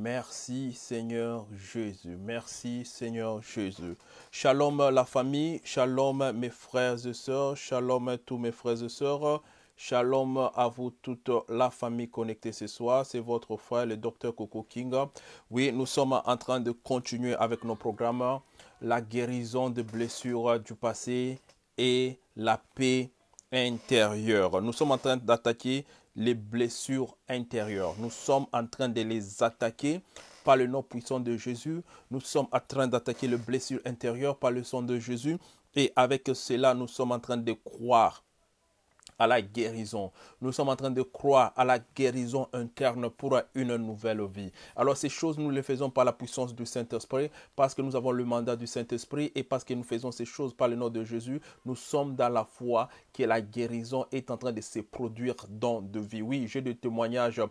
Merci Seigneur Jésus. Merci Seigneur Jésus. Shalom la famille, shalom mes frères et sœurs, shalom tous mes frères et sœurs. Shalom à vous toute la famille connectée ce soir. C'est votre frère, le docteur Coco King. Oui, nous sommes en train de continuer avec nos programmes. La guérison des blessures du passé et la paix intérieure. Nous sommes en train d'attaquer les blessures intérieures. Nous sommes en train de les attaquer par le nom puissant de Jésus. Nous sommes en train d'attaquer les blessures intérieures par le sang de Jésus. Et avec cela, nous sommes en train de croire à la guérison. Nous sommes en train de croire à la guérison interne pour une nouvelle vie. Alors ces choses, nous les faisons par la puissance du Saint-Esprit, parce que nous avons le mandat du Saint-Esprit et parce que nous faisons ces choses par le nom de Jésus. Nous sommes dans la foi que la guérison est en train de se produire dans de vie. Oui, j'ai des témoignages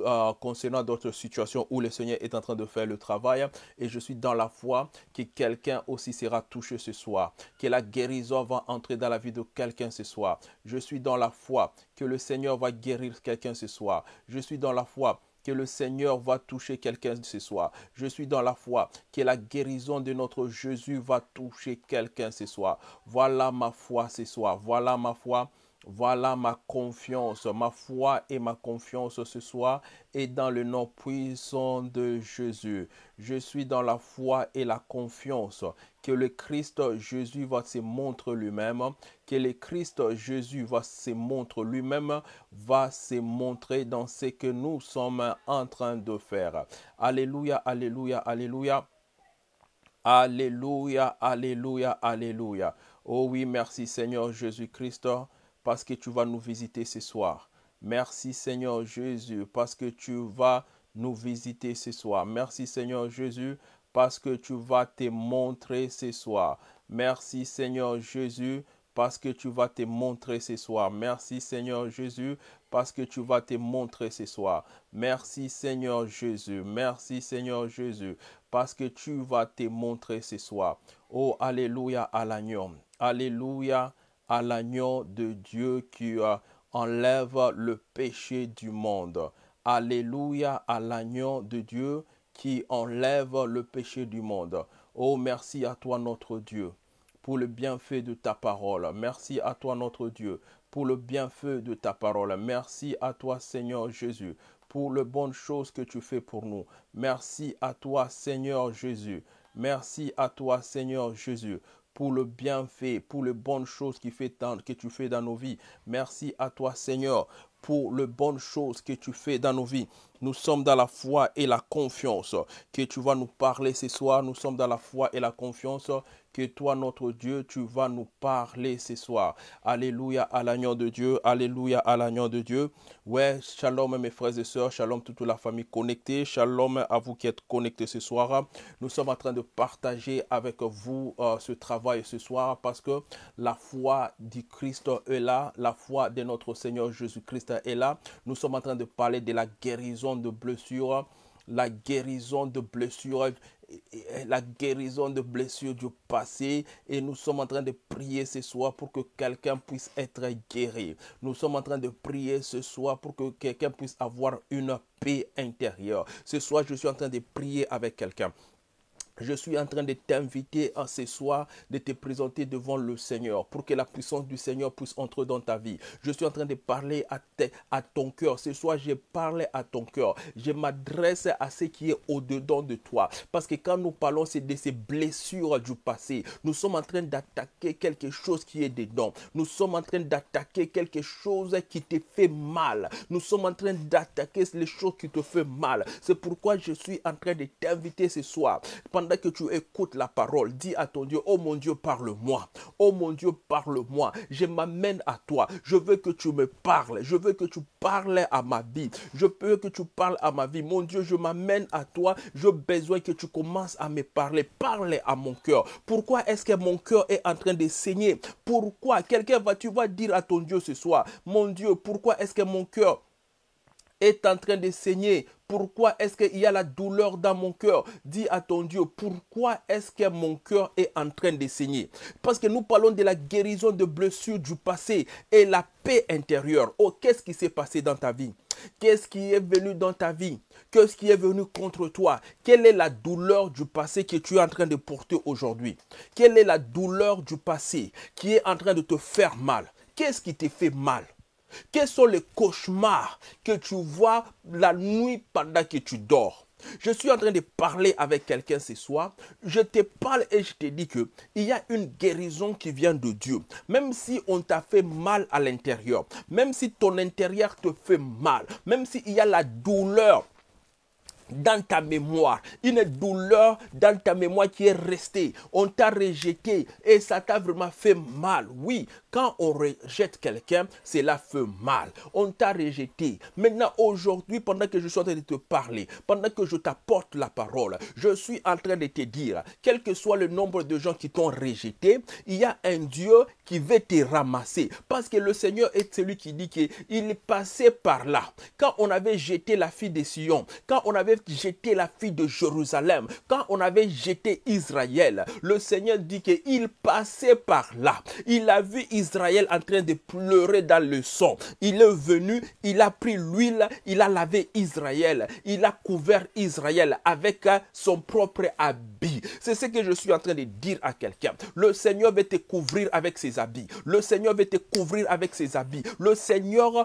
euh, concernant d'autres situations où le Seigneur est en train de faire le travail. Et je suis dans la foi que quelqu'un aussi sera touché ce soir, que la guérison va entrer dans la vie de quelqu'un ce soir. Je suis dans la foi que le Seigneur va guérir quelqu'un ce soir. Je suis dans la foi que le Seigneur va toucher quelqu'un ce soir. Je suis dans la foi que la guérison de notre Jésus va toucher quelqu'un ce soir. Voilà ma foi ce soir. Voilà ma foi voilà ma confiance, ma foi et ma confiance ce soir est dans le nom puissant de Jésus. Je suis dans la foi et la confiance que le Christ Jésus va se montrer lui-même, que le Christ Jésus va se montrer lui-même, va se montrer dans ce que nous sommes en train de faire. Alléluia, alléluia, alléluia. Alléluia, alléluia, alléluia. Oh oui, merci Seigneur Jésus-Christ parce que tu vas nous visiter ce soir. Merci Seigneur Jésus parce que tu vas nous visiter ce soir. Merci Seigneur Jésus parce que tu vas te montrer ce soir. Merci Seigneur Jésus parce que tu vas te montrer ce soir. Merci Seigneur Jésus parce que tu vas te montrer ce soir. Merci Seigneur Jésus. Merci Seigneur Jésus parce que tu vas te montrer ce soir. Oh Alléluia à l'agneau. Alléluia à l'agneau de Dieu qui enlève le péché du monde. Alléluia à l'agneau de Dieu qui enlève le péché du monde. Oh, merci à toi notre Dieu pour le bienfait de ta parole. Merci à toi notre Dieu pour le bienfait de ta parole. Merci à toi Seigneur Jésus pour les bonnes choses que tu fais pour nous. Merci à toi Seigneur Jésus. Merci à toi Seigneur Jésus pour le bienfait, pour les bonnes choses qui fait que tu fais dans nos vies. Merci à toi, Seigneur, pour les bonnes choses que tu fais dans nos vies. Nous sommes dans la foi et la confiance que tu vas nous parler ce soir. Nous sommes dans la foi et la confiance que toi, notre Dieu, tu vas nous parler ce soir. Alléluia à l'agneau de Dieu. Alléluia à l'agneau de Dieu. Ouais, shalom mes frères et sœurs. Shalom toute la famille connectée. Shalom à vous qui êtes connectés ce soir. Nous sommes en train de partager avec vous euh, ce travail ce soir parce que la foi du Christ est là. La foi de notre Seigneur Jésus-Christ est là. Nous sommes en train de parler de la guérison de blessures la guérison de blessures la guérison de blessures du passé et nous sommes en train de prier ce soir pour que quelqu'un puisse être guéri. Nous sommes en train de prier ce soir pour que quelqu'un puisse avoir une paix intérieure. Ce soir, je suis en train de prier avec quelqu'un je suis en train de t'inviter à ce soir de te présenter devant le Seigneur pour que la puissance du Seigneur puisse entrer dans ta vie. Je suis en train de parler à, ton cœur. Ce soir, je parle à ton cœur. Je m'adresse à ce qui est au-dedans de toi. Parce que quand nous parlons, de ces blessures du passé. Nous sommes en train d'attaquer quelque chose qui est dedans. Nous sommes en train d'attaquer quelque chose qui te fait mal. Nous sommes en train d'attaquer les choses qui te font mal. C'est pourquoi je suis en train de t'inviter ce soir. Pendant que tu écoutes la parole, dis à ton Dieu, oh mon Dieu, parle-moi. Oh mon Dieu, parle-moi. Je m'amène à toi. Je veux que tu me parles. Je veux que tu parles à ma vie. Je veux que tu parles à ma vie. Mon Dieu, je m'amène à toi. J'ai besoin que tu commences à me parler. Parle à mon cœur. Pourquoi est-ce que mon cœur est en train de saigner Pourquoi Quelqu'un va, tu vas dire à ton Dieu ce soir, mon Dieu, pourquoi est-ce que mon cœur est en train de saigner pourquoi est-ce qu'il y a la douleur dans mon cœur Dis à ton Dieu, pourquoi est-ce que mon cœur est en train de saigner Parce que nous parlons de la guérison de blessures du passé et la paix intérieure. Oh, qu'est-ce qui s'est passé dans ta vie Qu'est-ce qui est venu dans ta vie Qu'est-ce qui est venu contre toi Quelle est la douleur du passé que tu es en train de porter aujourd'hui Quelle est la douleur du passé qui est en train de te faire mal Qu'est-ce qui te fait mal quels sont les cauchemars que tu vois la nuit pendant que tu dors je suis en train de parler avec quelqu'un ce soir. Je te parle et je te dis qu'il y a une guérison qui vient de Dieu. Même si on t'a fait mal à l'intérieur, même si ton intérieur te fait mal, même s'il y a la douleur dans ta mémoire, une douleur dans ta mémoire qui est restée. On t'a rejeté et ça t'a vraiment fait mal. Oui, quand on rejette quelqu'un, cela fait mal. On t'a rejeté. Maintenant, aujourd'hui, pendant que je suis en train de te parler, pendant que je t'apporte la parole, je suis en train de te dire, quel que soit le nombre de gens qui t'ont rejeté, il y a un Dieu qui veut te ramasser. Parce que le Seigneur est celui qui dit qu'il est passé par là. Quand on avait jeté la fille de Sion, quand on avait Jeter la fille de Jérusalem, quand on avait jeté Israël, le Seigneur dit qu'il passait par là. Il a vu Israël en train de pleurer dans le sang. Il est venu, il a pris l'huile, il a lavé Israël, il a couvert Israël avec son propre habit. C'est ce que je suis en train de dire à quelqu'un. Le Seigneur va te couvrir avec ses habits. Le Seigneur va te couvrir avec ses habits. Le Seigneur va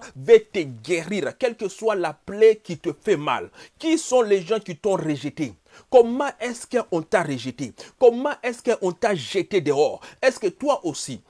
te guérir, quelle que soit la plaie qui te fait mal. Qui sont les gens qui t'ont rejeté. Comment est-ce qu'on t'a rejeté Comment est-ce qu'on t'a jeté dehors Est-ce que toi aussi,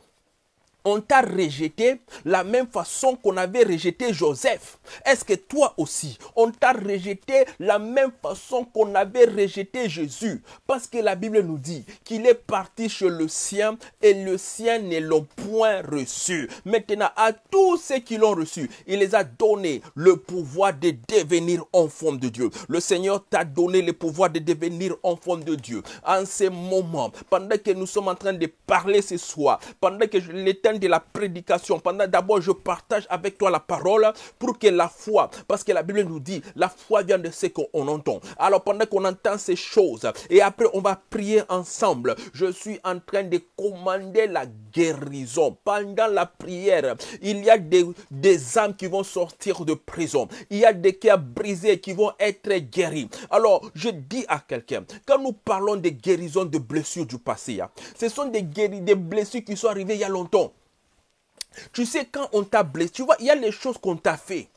on t'a rejeté la même façon qu'on avait rejeté Joseph. Est-ce que toi aussi, on t'a rejeté la même façon qu'on avait rejeté Jésus Parce que la Bible nous dit qu'il est parti chez le sien et le sien ne l'ont point reçu. Maintenant, à tous ceux qui l'ont reçu, il les a donné le pouvoir de devenir enfants de Dieu. Le Seigneur t'a donné le pouvoir de devenir enfant de Dieu. En ce moment, pendant que nous sommes en train de parler ce soir, pendant que l'Éternel de la prédication, pendant d'abord je partage avec toi la parole pour que la foi, parce que la Bible nous dit, la foi vient de ce qu'on entend. Alors pendant qu'on entend ces choses, et après on va prier ensemble, je suis en train de commander la guérison. Pendant la prière, il y a des, des âmes qui vont sortir de prison. Il y a des cœurs brisés qui vont être guéris. Alors je dis à quelqu'un, quand nous parlons de guérison de blessures du passé, hein, ce sont des, des blessures qui sont arrivées il y a longtemps. Tu sais, quand on t'a blessé, tu vois, il y a les choses qu'on t'a fait.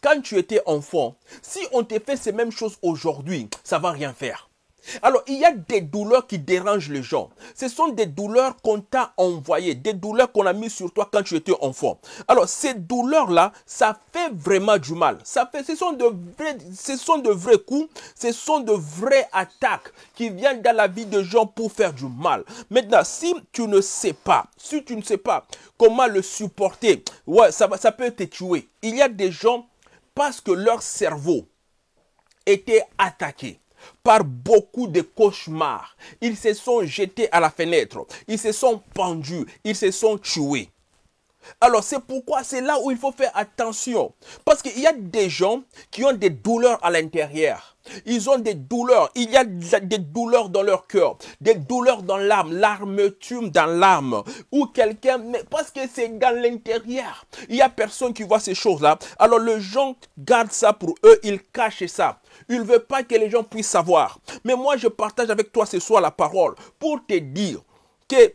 Quand tu étais enfant, si on te fait ces mêmes choses aujourd'hui, ça va rien faire. Alors, il y a des douleurs qui dérangent les gens. Ce sont des douleurs qu'on t'a envoyées, des douleurs qu'on a mises sur toi quand tu étais enfant. Alors, ces douleurs-là, ça fait vraiment du mal. ce, sont de vrais, ce sont de vrais coups, ce sont de vraies attaques qui viennent dans la vie de gens pour faire du mal. Maintenant, si tu ne sais pas, si tu ne sais pas comment le supporter, ouais, ça, ça peut te tuer. Il y a des gens, parce que leur cerveau était attaqué, par beaucoup de cauchemars. Ils se sont jetés à la fenêtre. Ils se sont pendus. Ils se sont tués. Alors c'est pourquoi c'est là où il faut faire attention. Parce qu'il y a des gens qui ont des douleurs à l'intérieur. Ils ont des douleurs. Il y a des douleurs dans leur cœur, des douleurs dans l'âme, tue dans l'âme. Ou quelqu'un, parce que c'est dans l'intérieur. Il y a personne qui voit ces choses-là. Alors les gens gardent ça pour eux, ils cachent ça. Il ne veut pas que les gens puissent savoir. Mais moi, je partage avec toi ce soir la parole pour te dire que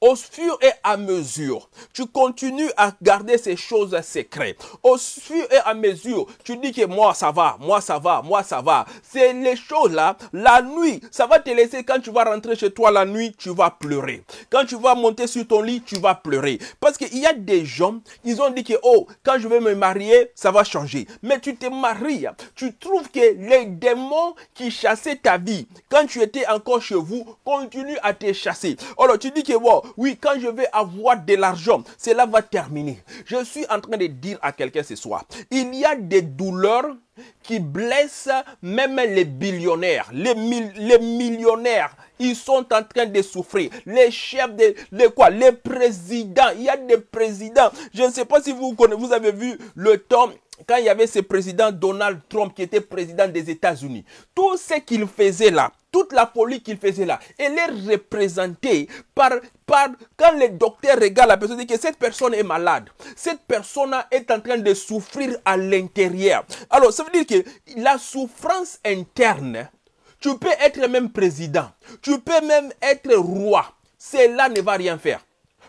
au fur et à mesure, tu continues à garder ces choses secrètes. Au fur et à mesure, tu dis que moi ça va, moi ça va, moi ça va. C'est les choses là, la nuit, ça va te laisser quand tu vas rentrer chez toi la nuit, tu vas pleurer. Quand tu vas monter sur ton lit, tu vas pleurer. Parce qu'il y a des gens, ils ont dit que oh, quand je vais me marier, ça va changer. Mais tu te maries, tu trouves que les démons qui chassaient ta vie quand tu étais encore chez vous continuent à te chasser. Alors tu dis que bon, oui, quand je vais avoir de l'argent, cela va terminer. Je suis en train de dire à quelqu'un ce soir, il y a des douleurs qui blessent même les billionnaires, les, les millionnaires. Ils sont en train de souffrir. Les chefs de, les quoi Les présidents. Il y a des présidents. Je ne sais pas si vous vous avez vu le temps quand il y avait ce président Donald Trump qui était président des États-Unis, tout ce qu'il faisait là, toute la folie qu'il faisait là, elle est représentée par, par, quand le docteur regarde la personne, dit que cette personne est malade. Cette personne est en train de souffrir à l'intérieur. Alors, ça veut dire que la souffrance interne, tu peux être même président, tu peux même être roi. Cela ne va rien faire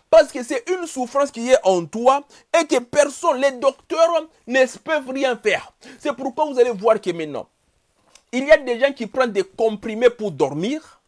parce que c'est une souffrance qui est en toi et que personne, les docteurs, ne peuvent rien faire. C'est pourquoi vous allez voir que maintenant, il y a des gens qui prennent des comprimés pour dormir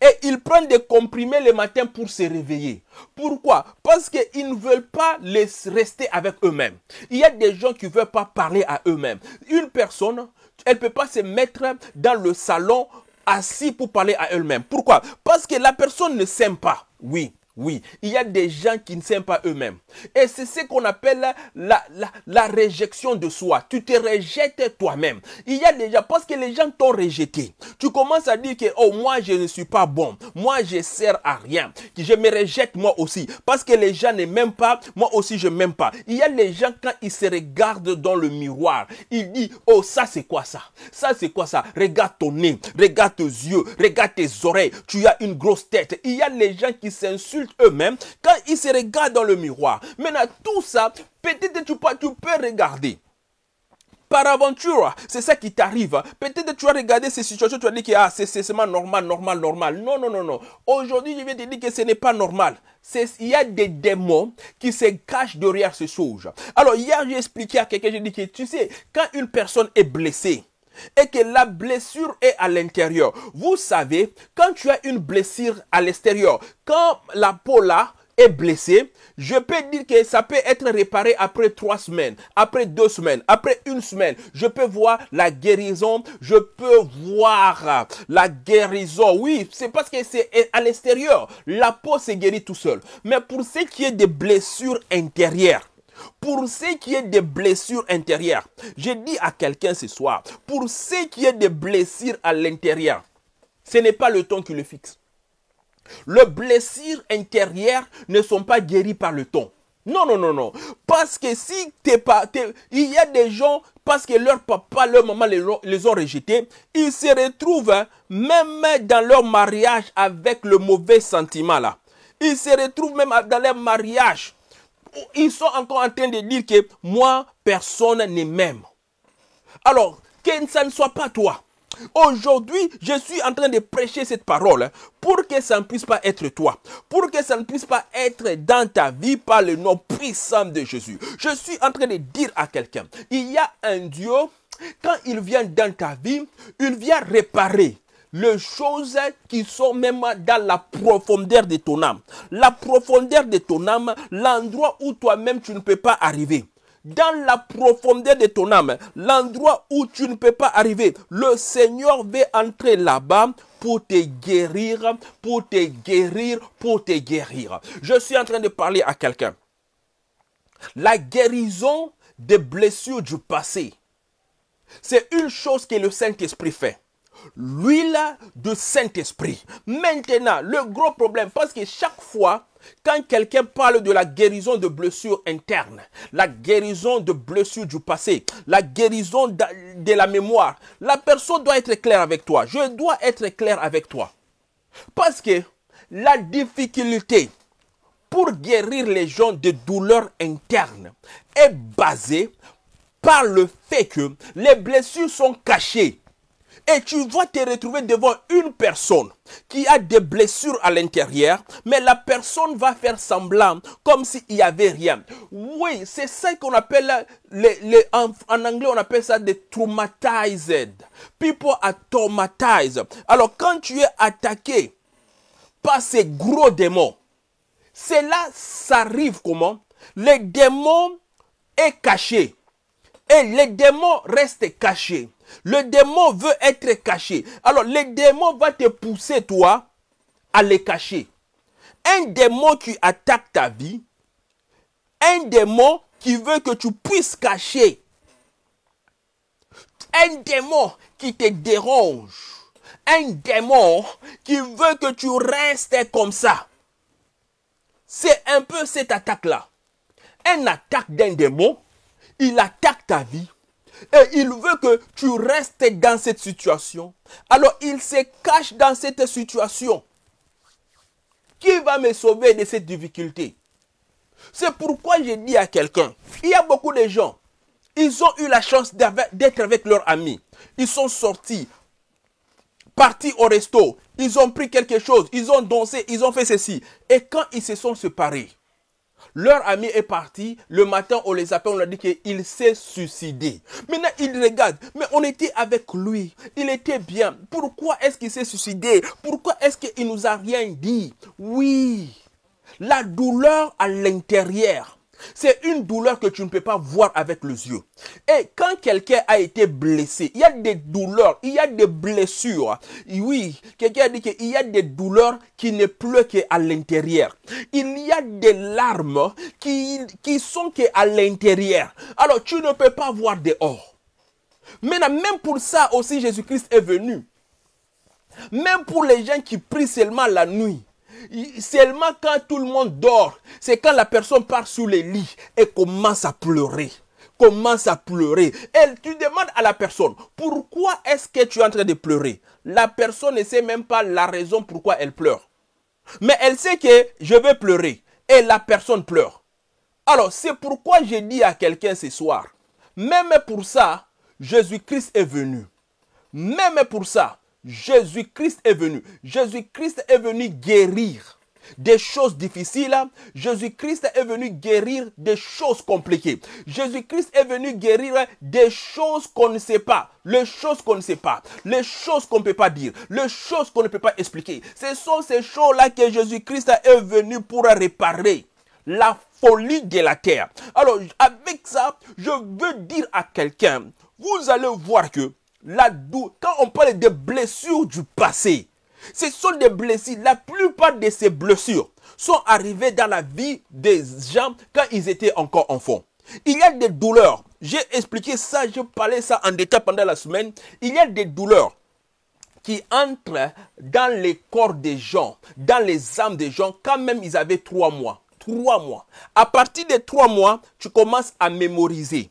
et ils prennent des comprimés le matin pour se réveiller. Pourquoi Parce qu'ils ne veulent pas rester avec eux-mêmes. Il y a des gens qui ne veulent pas parler à eux-mêmes. Une personne, elle ne peut pas se mettre dans le salon assis pour parler à elle-même. Pourquoi Parce que la personne ne s'aime pas. Oui. Oui, il y a des gens qui ne s'aiment pas eux-mêmes. Et c'est ce qu'on appelle la, réjection de soi. Tu te rejettes toi-même. Il y a des gens, parce que les gens t'ont rejeté. Tu commences à dire que, oh, moi, je ne suis pas bon. Moi, je sers à rien. Je me rejette moi aussi. Parce que les gens ne m'aiment pas. Moi aussi, je m'aime pas. Il y a des gens, quand ils se regardent dans le miroir, ils disent, oh, ça, c'est quoi ça? Ça, c'est quoi ça? Regarde ton nez. Regarde tes yeux. Regarde tes oreilles. Tu as une grosse tête. Il y a des gens qui s'insultent eux-mêmes quand ils se regardent dans le miroir. Maintenant, tout ça, peut-être tu tu peux regarder par aventure, c'est ça qui t'arrive. Peut-être tu as regardé ces situations, tu as dit que ah, c'est normal, normal, normal. Non, non, non, non. Aujourd'hui, je viens te dire que ce n'est pas normal. Il y a des démons qui se cachent derrière ces choses. Alors, hier, j'ai expliqué à quelqu'un, je dit que tu sais, quand une personne est blessée, et que la blessure est à l'intérieur. Vous savez, quand tu as une blessure à l'extérieur, quand la peau là, est blessée, je peux dire que ça peut être réparé après trois semaines, après deux semaines, après une semaine. Je peux voir la guérison, je peux voir la guérison. Oui, c'est parce que c'est à l'extérieur. La peau s'est guérit tout seul. Mais pour ce qui est des blessures intérieures, pour ce qui est des blessures intérieures, j'ai dit à quelqu'un ce soir, pour ce qui est des blessures à l'intérieur, ce n'est pas le temps qui le fixe. Les blessures intérieures ne sont pas guéries par le temps. Non, non, non, non. Parce que si pas, il y a des gens, parce que leur papa, leur maman les, ont rejetés, ils se retrouvent même dans leur mariage avec le mauvais sentiment là. Ils se retrouvent même dans leur mariage ils sont encore en train de dire que moi, personne ne même. Alors, que ça ne soit pas toi. Aujourd'hui, je suis en train de prêcher cette parole pour que ça ne puisse pas être toi, pour que ça ne puisse pas être dans ta vie par le nom puissant de Jésus. Je suis en train de dire à quelqu'un, il y a un Dieu, quand il vient dans ta vie, il vient réparer, les choses qui sont même dans la profondeur de ton âme. La profondeur de ton âme, l'endroit où toi-même tu ne peux pas arriver dans la profondeur de ton âme, l'endroit où tu ne peux pas arriver. Le Seigneur veut entrer là-bas pour te guérir, pour te guérir, pour te guérir. Je suis en train de parler à quelqu'un. La guérison des blessures du passé, c'est une chose que le Saint-Esprit fait l'huile de Saint-Esprit. Maintenant, le gros problème, parce que chaque fois, quand quelqu'un parle de la guérison de blessures internes, la guérison de blessures du passé, la guérison de, la mémoire, la personne doit être claire avec toi. Je dois être clair avec toi. Parce que la difficulté pour guérir les gens de douleurs internes est basée par le fait que les blessures sont cachées. Et tu vas te retrouver devant une personne qui a des blessures à l'intérieur, mais la personne va faire semblant comme s'il n'y avait rien. Oui, c'est ça qu'on appelle, les, en, anglais, on appelle ça des traumatized. People are traumatized. Alors, quand tu es attaqué par ces gros démons, cela s'arrive comment Les démons est caché. Et les démons restent cachés. Le démon veut être caché. Alors le démon va te pousser, toi, à le cacher. Un démon qui attaque ta vie, un démon qui veut que tu puisses cacher, un démon qui te dérange, un démon qui veut que tu restes comme ça. C'est un peu cette attaque-là. Une attaque d'un démon, il attaque ta vie, et il veut que tu restes dans cette situation. Alors il se cache dans cette situation. Qui va me sauver de cette difficulté C'est pourquoi j'ai dit à quelqu'un, il y a beaucoup de gens, ils ont eu la chance d'être avec leurs amis. Ils sont sortis, partis au resto, ils ont pris quelque chose, ils ont dansé, ils ont fait ceci. Et quand ils se sont séparés, leur ami est parti. Le matin, on les appelle, on a dit qu'il s'est suicidé. Maintenant, ils regardent. Mais on était avec lui. Il était bien. Pourquoi est-ce qu'il s'est suicidé Pourquoi est-ce qu'il nous a rien dit Oui. La douleur à l'intérieur c'est une douleur que tu ne peux pas voir avec les yeux. Et quand quelqu'un a été blessé, il y a des douleurs, il y a des blessures. Oui, quelqu'un a dit qu'il y a des douleurs qui ne pleurent qu'à l'intérieur. Il y a des larmes qui, qui sont qu'à l'intérieur. Alors tu ne peux pas voir dehors. Maintenant, même pour ça aussi, Jésus-Christ est venu. Même pour les gens qui prient seulement la nuit seulement quand tout le monde dort, c'est quand la personne part sous les lits et commence à pleurer commence à pleurer. Elle, tu demandes à la personne, pourquoi est-ce que tu es en train de pleurer La personne ne sait même pas la raison pourquoi elle pleure. Mais elle sait que je vais pleurer. Et la personne pleure. Alors, c'est pourquoi j'ai dit à quelqu'un ce soir, même pour ça, Jésus-Christ est venu. Même pour ça, Jésus-Christ est venu. Jésus-Christ est venu guérir des choses difficiles. Jésus-Christ est venu guérir des choses compliquées. Jésus-Christ est venu guérir des choses qu'on ne sait pas, les choses qu'on ne sait pas, les choses qu'on ne peut pas dire, les choses qu'on ne peut pas expliquer. Ce sont ces choses-là que Jésus-Christ est venu pour réparer la folie de la terre. Alors, avec ça, je veux dire à quelqu'un, vous allez voir que quand on parle des blessures du passé, ce sont des blessures. La plupart de ces blessures sont arrivées dans la vie des gens quand ils étaient encore enfants. Il y a des douleurs. J'ai expliqué ça, j'ai parlé ça en détail pendant la semaine. Il y a des douleurs qui entrent dans les corps des gens, dans les âmes des gens, quand même ils avaient trois mois. Trois mois. À partir des trois mois, tu commences à mémoriser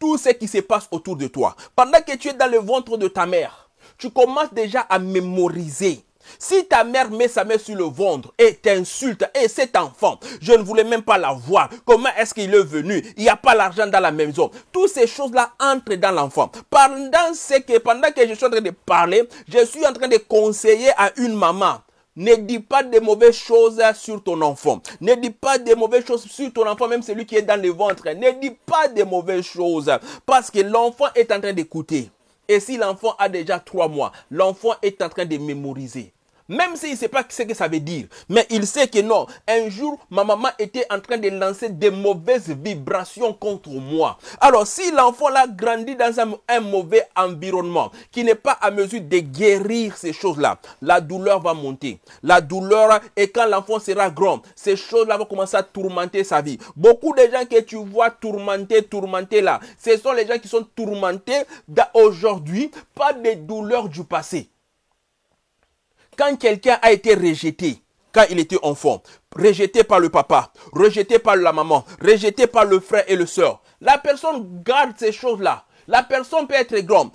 tout ce qui se passe autour de toi. Pendant que tu es dans le ventre de ta mère, tu commences déjà à mémoriser. Si ta mère met sa main sur le ventre et t'insulte, et cet enfant, je ne voulais même pas la voir, comment est-ce qu'il est venu Il n'y a pas l'argent dans la maison. Toutes ces choses-là entrent dans l'enfant. Pendant, ce que, pendant que je suis en train de parler, je suis en train de conseiller à une maman ne dis pas de mauvaises choses sur ton enfant. Ne dis pas de mauvaises choses sur ton enfant, même celui qui est dans le ventre. Ne dis pas de mauvaises choses parce que l'enfant est en train d'écouter. Et si l'enfant a déjà trois mois, l'enfant est en train de mémoriser. Même s'il ne sait pas ce que ça veut dire. Mais il sait que non. Un jour, ma maman était en train de lancer des mauvaises vibrations contre moi. Alors, si l'enfant là grandit dans un, mauvais environnement, qui n'est pas à mesure de guérir ces choses-là, la douleur va monter. La douleur, et quand l'enfant sera grand, ces choses-là vont commencer à tourmenter sa vie. Beaucoup de gens que tu vois tourmenter, tourmenter là, ce sont les gens qui sont tourmentés aujourd'hui pas des douleurs du passé quand quelqu'un a été rejeté, quand il était enfant, rejeté par le papa, rejeté par la maman, rejeté par le frère et le soeur, la personne garde ces choses-là. La personne peut être grande.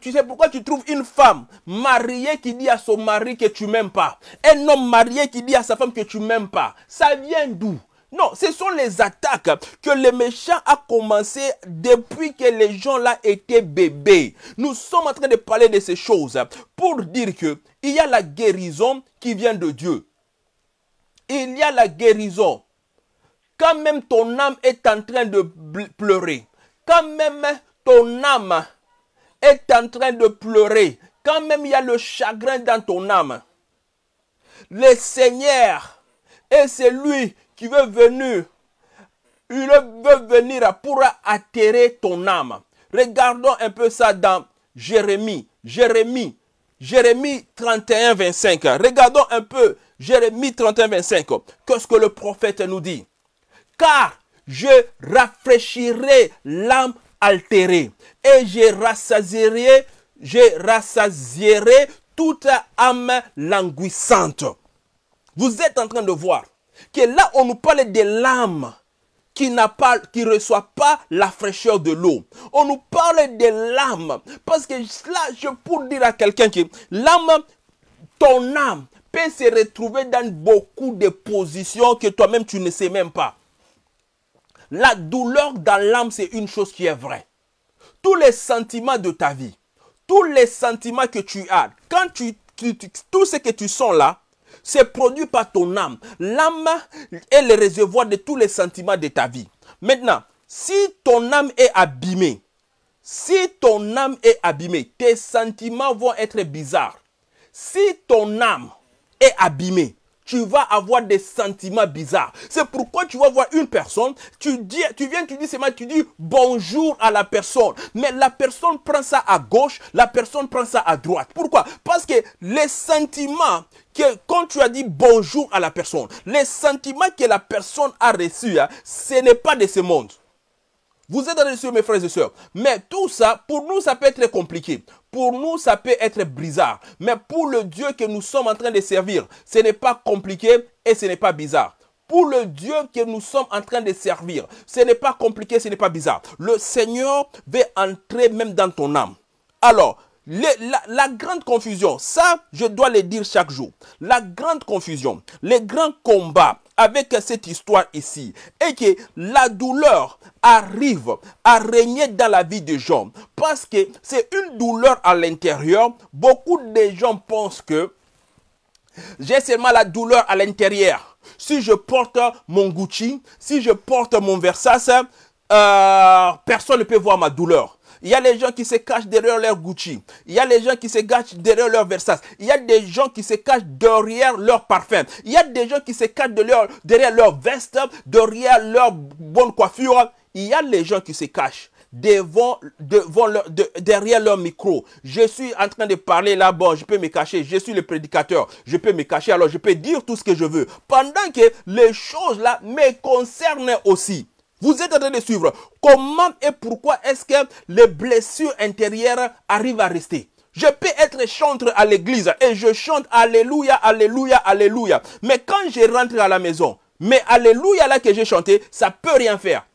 tu sais pourquoi tu trouves une femme mariée qui dit à son mari que tu m'aimes pas. Un homme marié qui dit à sa femme que tu m'aimes pas. Ça vient d'où non, ce sont les attaques que les méchants a commencé depuis que les gens là étaient bébés. Nous sommes en train de parler de ces choses pour dire que il y a la guérison qui vient de Dieu. Il y a la guérison. Quand même ton âme est en train de pleurer, quand même ton âme est en train de pleurer, quand même il y a le chagrin dans ton âme, le Seigneur est celui qui veut venir, il veut venir pour atterrer ton âme. Regardons un peu ça dans Jérémie, Jérémie, Jérémie 31, 25. Regardons un peu Jérémie 31, 25. Qu'est-ce que le prophète nous dit Car je rafraîchirai l'âme altérée et je rassasierai, je rassasierai toute âme languissante. Vous êtes en train de voir là, on nous parle de l'âme qui n'a pas, qui reçoit pas la fraîcheur de l'eau. On nous parle de l'âme. Parce que là, je pourrais dire à quelqu'un que l'âme, ton âme, peut se retrouver dans beaucoup de positions que toi-même, tu ne sais même pas. La douleur dans l'âme, c'est une chose qui est vraie. Tous les sentiments de ta vie, tous les sentiments que tu as, quand tu tout ce que tu sens là, c'est produit par ton âme. L'âme est le réservoir de tous les sentiments de ta vie. Maintenant, si ton âme est abîmée, si ton âme est abîmée, tes sentiments vont être bizarres. Si ton âme est abîmée, tu vas avoir des sentiments bizarres. C'est pourquoi tu vas voir une personne, tu dis, tu viens, tu dis c'est tu dis bonjour à la personne. Mais la personne prend ça à gauche, la personne prend ça à droite. Pourquoi Parce que les sentiments que quand tu as dit bonjour à la personne, les sentiments que la personne a reçus, hein, ce n'est pas de ce monde. Vous êtes dans les mes frères et sœurs. Mais tout ça, pour nous, ça peut être compliqué. Pour nous, ça peut être bizarre. Mais pour le Dieu que nous sommes en train de servir, ce n'est pas compliqué et ce n'est pas bizarre. Pour le Dieu que nous sommes en train de servir, ce n'est pas compliqué, ce n'est pas bizarre. Le Seigneur veut entrer même dans ton âme. Alors, la, la, grande confusion, ça, je dois le dire chaque jour. La grande confusion, les grands combats, avec cette histoire ici et que la douleur arrive à régner dans la vie des gens parce que c'est une douleur à l'intérieur. Beaucoup de gens pensent que j'ai seulement la douleur à l'intérieur. Si je porte mon Gucci, si je porte mon Versace, euh, personne ne peut voir ma douleur. Il y a les gens qui se cachent derrière leur Gucci. Il y a les gens qui se cachent derrière leur Versace. Il y a des gens qui se cachent derrière leur parfum. Il y a des gens qui se cachent derrière leur veste, derrière leur bonne coiffure. Il y a les gens qui se cachent devant, devant derrière leur micro. Je suis en train de parler là, bas je peux me cacher, je suis le prédicateur, je peux me cacher, alors je peux dire tout ce que je veux. Pendant que les choses là me concernent aussi. Vous êtes en train de suivre. Comment et pourquoi est-ce que les blessures intérieures arrivent à rester je peux être chanteur à l'église et je chante Alléluia, Alléluia, Alléluia. Mais quand je rentre à la maison, mais Alléluia là que j'ai chanté, ça peut rien faire.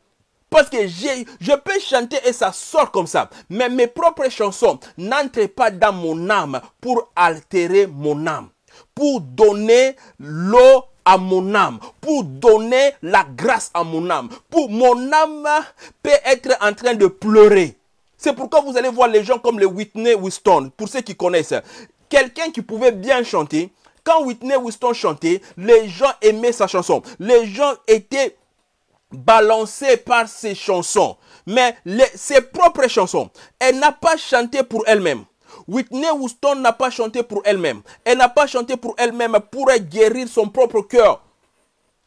Parce que je peux chanter et ça sort comme ça. Mais mes propres chansons n'entrent pas dans mon âme pour altérer mon âme. Pour donner l'eau à mon âme, pour donner la grâce à mon âme. Pour mon âme peut être en train de pleurer. C'est pourquoi vous allez voir les gens comme le Whitney Houston, pour ceux qui connaissent. Quelqu'un qui pouvait bien chanter, quand Whitney Houston chantait, les gens aimaient sa chanson. Les gens étaient balancés par ses chansons. Mais ses propres chansons, elle n'a pas chanté pour elle-même. Whitney Houston n'a pas chanté pour elle-même. Elle, n'a pas chanté pour elle-même pour guérir son propre cœur.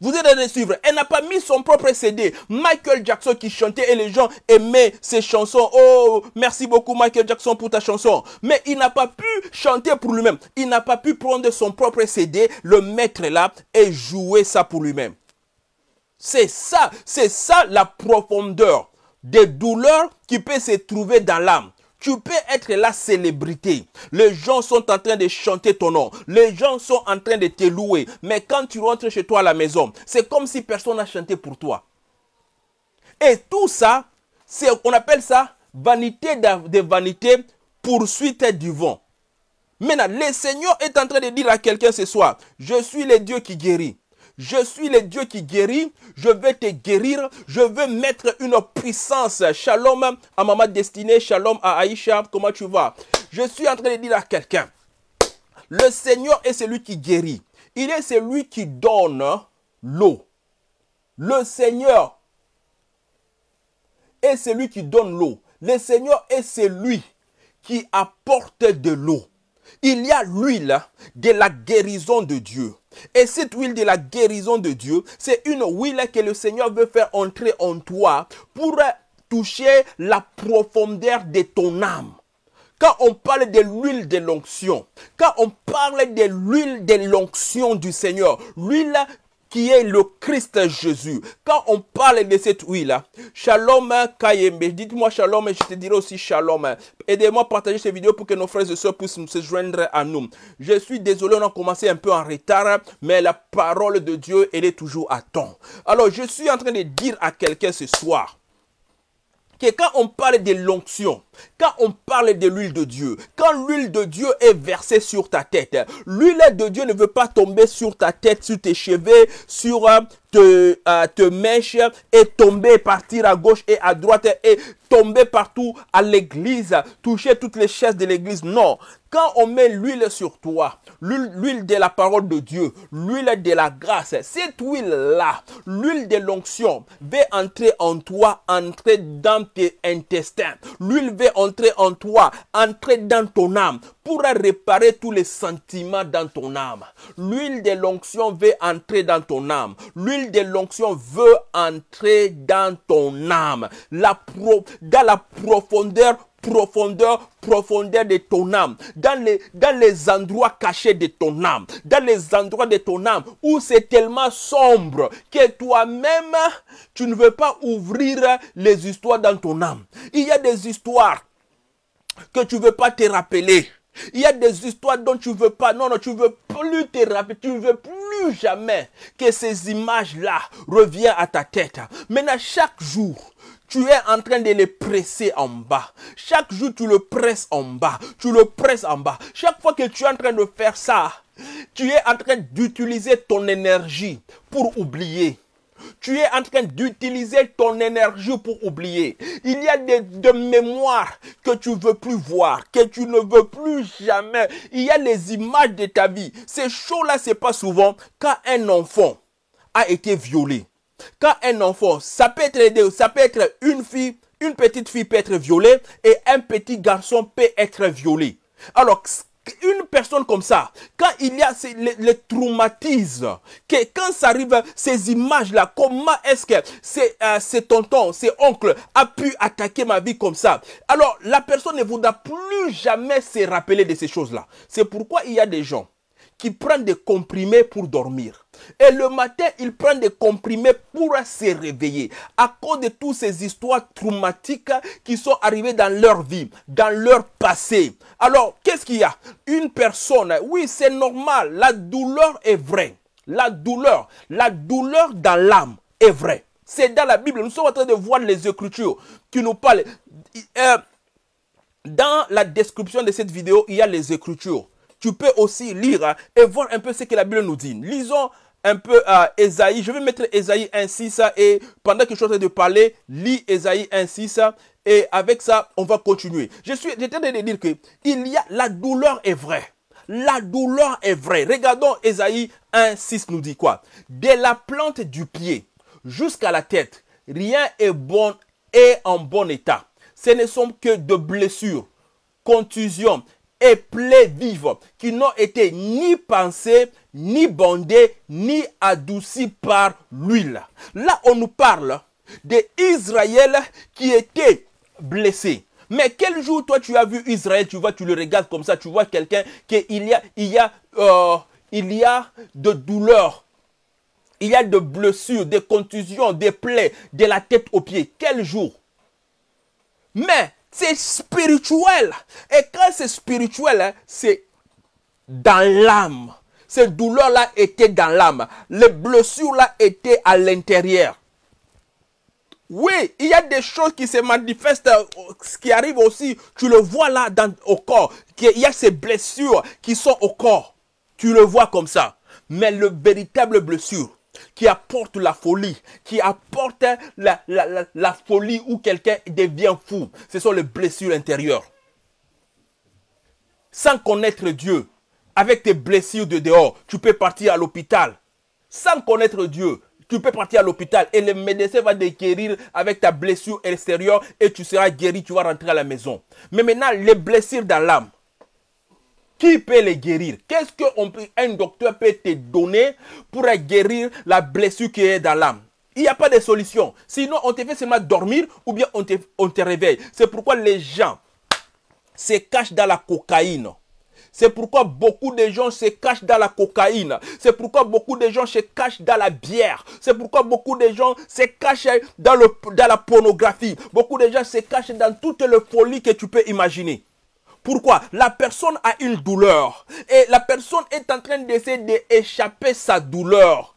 Vous êtes à suivre. Elle n'a pas mis son propre CD. Michael Jackson qui chantait et les gens aimaient ses chansons. Oh, merci beaucoup Michael Jackson pour ta chanson. Mais il n'a pas pu chanter pour lui-même. Il n'a pas pu prendre son propre CD, le mettre là et jouer ça pour lui-même. C'est ça, c'est ça la profondeur des douleurs qui peut se trouver dans l'âme. Tu peux être la célébrité. Les gens sont en train de chanter ton nom. Les gens sont en train de te louer. Mais quand tu rentres chez toi à la maison, c'est comme si personne n'a chanté pour toi. Et tout ça, on appelle ça vanité de vanité poursuite du vent. Maintenant, le Seigneur est en train de dire à quelqu'un ce soir, je suis le Dieu qui guérit. Je suis le Dieu qui guérit. Je veux te guérir. Je veux mettre une puissance. Shalom à Maman Destinée. Shalom à Aïcha. Comment tu vas? Je suis en train de dire à quelqu'un. Le Seigneur est celui qui guérit. Il est celui qui donne l'eau. Le Seigneur est celui qui donne l'eau. Le Seigneur est celui qui apporte de l'eau. Il y a l'huile de la guérison de Dieu. Et cette huile de la guérison de Dieu, c'est une huile que le Seigneur veut faire entrer en toi pour toucher la profondeur de ton âme. Quand on parle de l'huile de l'onction, quand on parle de l'huile de l'onction du Seigneur, l'huile qui est le Christ Jésus. Quand on parle de cette huile, Shalom hein, Kayembe, dites-moi Shalom et je te dirai aussi Shalom. Aidez-moi à partager cette vidéo pour que nos frères et soeurs puissent se joindre à nous. Je suis désolé, on a commencé un peu en retard, mais la parole de Dieu, elle est toujours à temps. Alors, je suis en train de dire à quelqu'un ce soir, quand on parle de l'onction, quand on parle de l'huile de Dieu, quand l'huile de Dieu est versée sur ta tête, l'huile de Dieu ne veut pas tomber sur ta tête, sur tes cheveux, sur euh, te, euh, te mèche et tomber, partir à gauche et à droite et tomber partout à l'église, toucher toutes les chaises de l'église. Non, quand on met l'huile sur toi, l'huile de la parole de Dieu, l'huile de la grâce, cette huile-là, l'huile de l'onction, va entrer en toi, entrer dans tes intestins. L'huile va entrer en toi, entrer dans ton âme, pour réparer tous les sentiments dans ton âme. L'huile de l'onction veut entrer dans ton âme. L'huile de l'onction veut entrer dans ton âme. dans la profondeur profondeur, profondeur de ton âme, dans les, dans les endroits cachés de ton âme, dans les endroits de ton âme où c'est tellement sombre que toi-même, tu ne veux pas ouvrir les histoires dans ton âme. Il y a des histoires que tu ne veux pas te rappeler. Il y a des histoires dont tu ne veux pas, non, non, tu ne veux plus te rappeler, tu ne veux plus jamais que ces images-là reviennent à ta tête. Maintenant, chaque jour, tu es en train de le presser en bas. Chaque jour, tu le presses en bas. Tu le presses en bas. Chaque fois que tu es en train de faire ça, tu es en train d'utiliser ton énergie pour oublier. Tu es en train d'utiliser ton énergie pour oublier. Il y a des, mémoires que tu veux plus voir, que tu ne veux plus jamais. Il y a les images de ta vie. Ces choses-là, c'est pas souvent quand un enfant a été violé. Quand un enfant, ça peut être ça peut être une fille, une petite fille peut être violée et un petit garçon peut être violé. Alors, une personne comme ça, quand il y a les traumatismes, que quand ça arrive, ces images-là, comment est-ce que ces, euh, ces tontons, a pu attaquer ma vie comme ça Alors, la personne ne voudra plus jamais se rappeler de ces choses-là. C'est pourquoi il y a des gens qui prend des comprimés pour dormir. Et le matin, il prend des comprimés pour se réveiller. À cause de toutes ces histoires traumatiques qui sont arrivées dans leur vie, dans leur passé. Alors, qu'est-ce qu'il y a Une personne, oui, c'est normal, la douleur est vraie. La douleur, la douleur dans l'âme est vraie. C'est dans la Bible. Nous sommes en train de voir les Écritures qui nous parlent. Euh, dans la description de cette vidéo, il y a les Écritures tu peux aussi lire hein, et voir un peu ce que la Bible nous dit. Lisons un peu à euh, Esaïe. Je vais mettre Esaïe 1.6 et pendant que je suis en train de parler, lis Esaïe 1.6 et avec ça, on va continuer. Je suis, en train de dire que il y a la douleur est vraie. La douleur est vraie. Regardons Esaïe 1.6 nous dit quoi De la plante du pied jusqu'à la tête, rien est bon et en bon état. Ce ne sont que de blessures, contusions et plaies vives, qui n'ont été ni pansées ni bandées ni adoucies par l'huile. Là, on nous parle d'Israël qui était blessé. Mais quel jour, toi, tu as vu Israël, tu vois, tu le regardes comme ça, tu vois quelqu'un qui y a, il y a, euh, il y a de douleur il y a de blessures, des contusions, des plaies, de la tête aux pieds. Quel jour Mais c'est spirituel. Et quand c'est spirituel, hein, c'est dans l'âme. Ces douleurs-là étaient dans l'âme. Les blessures-là étaient à l'intérieur. Oui, il y a des choses qui se manifestent, euh, ce qui arrive aussi, tu le vois là dans, au corps. Il y a ces blessures qui sont au corps. Tu le vois comme ça. Mais le véritable blessure, qui apporte la folie, qui apporte la, folie où quelqu'un devient fou. Ce sont les blessures intérieures. Sans connaître Dieu, avec tes blessures de dehors, tu peux partir à l'hôpital. Sans connaître Dieu, tu peux partir à l'hôpital et le médecin va te guérir avec ta blessure extérieure et tu seras guéri, tu vas rentrer à la maison. Mais maintenant, les blessures dans l'âme, qui peut les guérir Qu'est-ce un docteur peut te donner pour guérir la blessure qui est dans l'âme il n'y a pas de solution. Sinon, on te fait seulement dormir ou bien on te, on te réveille. C'est pourquoi les gens se cachent dans la cocaïne. C'est pourquoi beaucoup de gens se cachent dans la cocaïne. C'est pourquoi beaucoup de gens se cachent dans la bière. C'est pourquoi beaucoup de gens se cachent dans, le, dans la pornographie. Beaucoup de gens se cachent dans toutes les folie que tu peux imaginer. Pourquoi La personne a une douleur et la personne est en train d'essayer d'échapper sa douleur.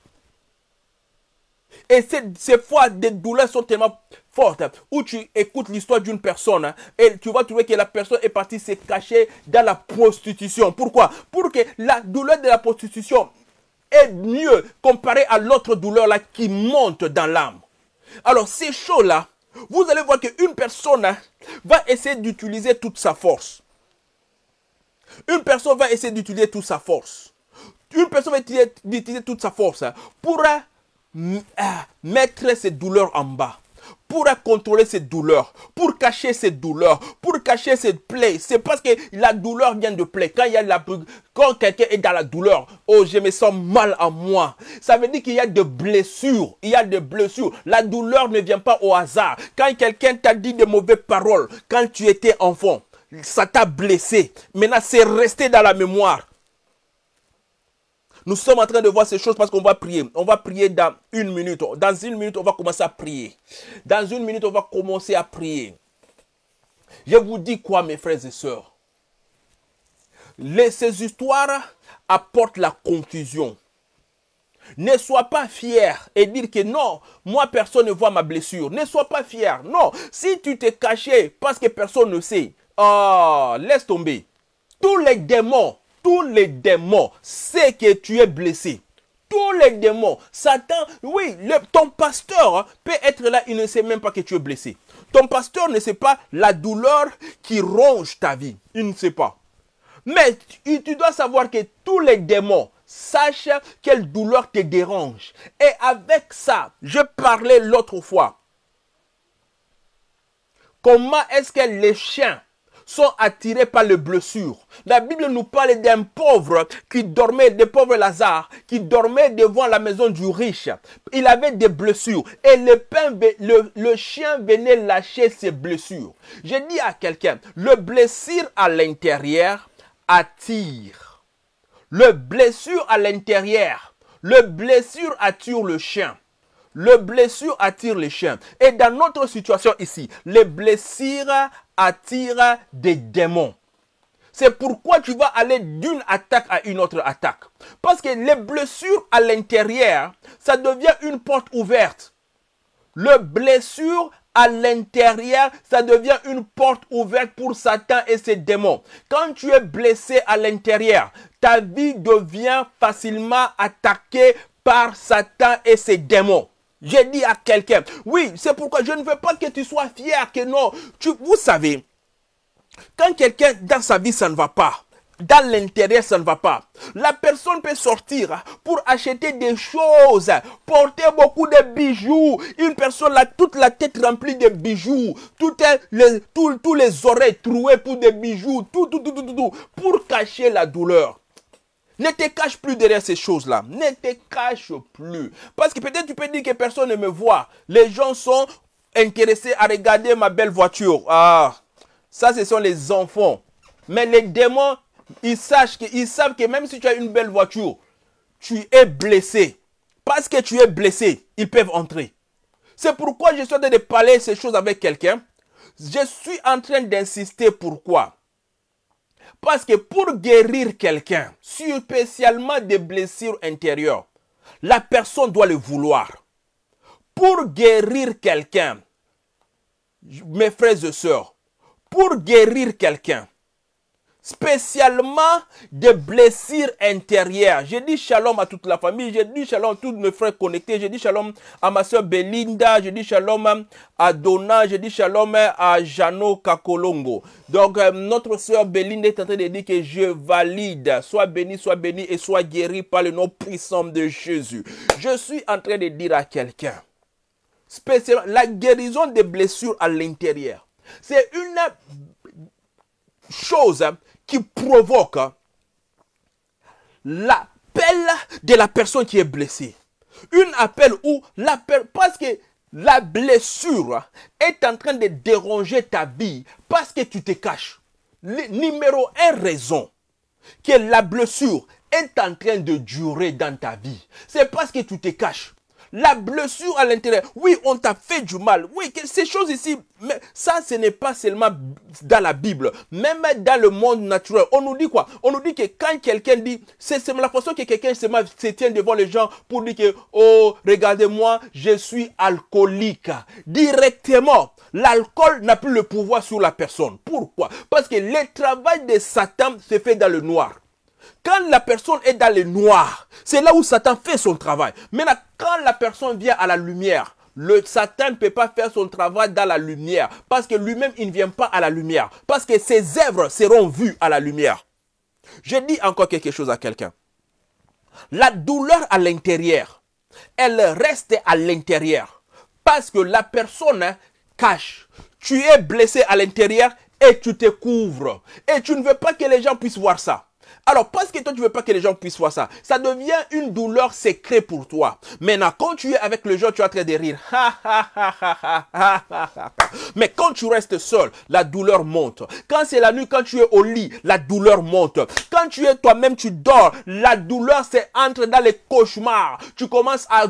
Et ces fois, des douleurs sont tellement fortes où tu écoutes l'histoire d'une personne hein, et tu vas trouver que la personne est partie se cacher dans la prostitution. Pourquoi Pour que la douleur de la prostitution est mieux comparée à l'autre douleur là qui monte dans l'âme. Alors ces choses-là, vous allez voir qu'une personne hein, va essayer d'utiliser toute sa force. Une personne va essayer d'utiliser toute sa force. Une personne va utiliser toute sa force hein, pour euh, euh, mettre ses douleurs en bas pour contrôler ses douleurs, pour cacher ses douleurs, pour cacher ses plaies. C'est parce que la douleur vient de plaies. Quand quand quelqu'un est dans la douleur, oh, je me sens mal en moi. Ça veut dire qu'il y a des blessures. Il y a des blessures. La douleur ne vient pas au hasard. Quand quelqu'un t'a dit de mauvaises paroles, quand tu étais enfant, ça t'a blessé. Maintenant, c'est resté dans la mémoire. Nous sommes en train de voir ces choses parce qu'on va prier. On va prier dans une minute. Dans une minute, on va commencer à prier. Dans une minute, on va commencer à prier. Je vous dis quoi, mes frères et sœurs Ces histoires apportent la confusion. Ne sois pas fier et dire que non, moi personne ne voit ma blessure. Ne sois pas fier. Non, si tu t'es caché parce que personne ne sait, Oh, laisse tomber. Tous les démons, tous les démons, c'est que tu es blessé. Tous les démons, Satan, oui, ton pasteur hein, peut être là, il ne sait même pas que tu es blessé. Ton pasteur ne sait pas la douleur qui ronge ta vie. Il ne sait pas. Mais tu, dois savoir que tous les démons, sachent quelle douleur te dérange. Et avec ça, je parlais l'autre fois. Comment est-ce que les chiens sont attirés par les blessures. La Bible nous parle d'un pauvre qui dormait, des pauvres Lazare, qui dormait devant la maison du riche. Il avait des blessures et le, chien venait lâcher ses blessures. J'ai dit à quelqu'un, le blessure à l'intérieur attire. Le blessure à l'intérieur, le blessure attire le chien. Le blessure attire le chien. Et dans notre situation ici, les blessures attire des démons. C'est pourquoi tu vas aller d'une attaque à une autre attaque. Parce que les blessures à l'intérieur, ça devient une porte ouverte. Les blessures à l'intérieur, ça devient une porte ouverte pour Satan et ses démons. Quand tu es blessé à l'intérieur, ta vie devient facilement attaquée par Satan et ses démons. J'ai dit à quelqu'un, oui, c'est pourquoi je ne veux pas que tu sois fier, que non. Tu, vous savez, quand quelqu'un dans sa vie, ça ne va pas, dans l'intérêt, ça ne va pas. La personne peut sortir pour acheter des choses, porter beaucoup de bijoux. Une personne a toute la tête remplie de bijoux, toutes les, les oreilles trouées pour des bijoux, tout, tout, tout, tout, tout, pour cacher la douleur. Ne te cache plus derrière ces choses-là. Ne te cache plus. Parce que peut-être tu peux dire que personne ne me voit. Les gens sont intéressés à regarder ma belle voiture. Ah, ça, ce sont les enfants. Mais les démons, ils, sachent que, savent que même si tu as une belle voiture, tu es blessé. Parce que tu es blessé, ils peuvent entrer. C'est pourquoi je suis en train de parler ces choses avec quelqu'un. Je suis en train d'insister pourquoi parce que pour guérir quelqu'un, spécialement des blessures intérieures, la personne doit le vouloir. Pour guérir quelqu'un, mes frères et sœurs, pour guérir quelqu'un, spécialement des blessures intérieures. J'ai dit shalom à toute la famille, J'ai dit shalom à tous mes frères connectés, J'ai dit shalom à ma soeur Belinda, J'ai dit shalom à Donna, J'ai dit shalom à Jano Kakolongo. Donc euh, notre soeur Belinda est en train de dire que je valide, sois béni, sois béni et sois guéri par le nom puissant de Jésus. Je suis en train de dire à quelqu'un, spécialement la guérison des blessures à l'intérieur, c'est une chose hein, qui provoque hein, l'appel de la personne qui est blessée. Une appel où l'appel, parce que la blessure hein, est en train de déranger ta vie parce que tu te caches. numéro 1 raison que la blessure est en train de durer dans ta vie, c'est parce que tu te caches. La blessure à l'intérieur. Oui, on t'a fait du mal. Oui, ces choses ici, mais ça, ce n'est pas seulement dans la Bible. Même dans le monde naturel. On nous dit quoi On nous dit que quand quelqu'un dit, c'est la façon que quelqu'un se, se tient devant les gens pour dire que, oh, regardez-moi, je suis alcoolique. Directement, l'alcool n'a plus le pouvoir sur la personne. Pourquoi Parce que le travail de Satan se fait dans le noir. Quand la personne est dans le noir, c'est là où Satan fait son travail. Maintenant, quand la personne vient à la lumière, le Satan ne peut pas faire son travail dans la lumière parce que lui-même, il ne vient pas à la lumière parce que ses œuvres seront vues à la lumière. Je dis encore quelque chose à quelqu'un. La douleur à l'intérieur, elle reste à l'intérieur parce que la personne cache. Tu es blessé à l'intérieur et tu te couvres. Et tu ne veux pas que les gens puissent voir ça. Alors parce que toi, tu veux pas que les gens puissent voir ça. Ça devient une douleur secrète pour toi. Maintenant, quand tu es avec le gens, tu as train de rire. Mais quand tu restes seul, la douleur monte. Quand c'est la nuit, quand tu es au lit, la douleur monte. Quand tu es toi-même, tu dors, la douleur c'est entre dans les cauchemars. Tu commences à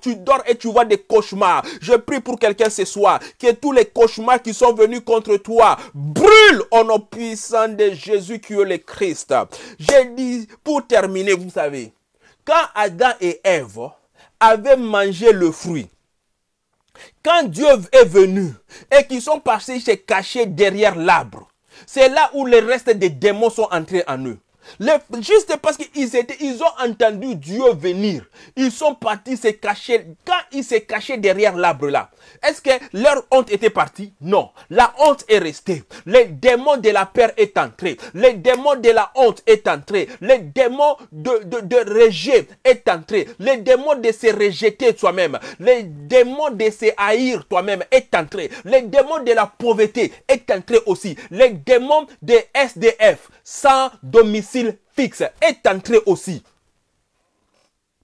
tu dors et tu vois des cauchemars. Je prie pour quelqu'un ce soir que tous les cauchemars qui sont venus contre toi brûlent au nom puissant de Jésus qui est le Christ. Je dis pour terminer, vous savez, quand Adam et Ève avaient mangé le fruit, quand Dieu est venu et qu'ils sont passés se cacher derrière l'arbre, c'est là où les restes des démons sont entrés en eux juste parce qu'ils étaient, ils ont entendu Dieu venir. Ils sont partis se cacher. Quand ils se cachaient derrière l'arbre là, est-ce que leur honte était partie? Non. La honte est restée. Le démon de la peur est entré. Le démon de la honte est entré. Le démon de, de, de rejet est entré. Le démon de se rejeter toi-même. Le démon de se haïr toi-même est entré. Le démon de la pauvreté est entré aussi. Le démon de SDF, sans domicile fixe est entré aussi.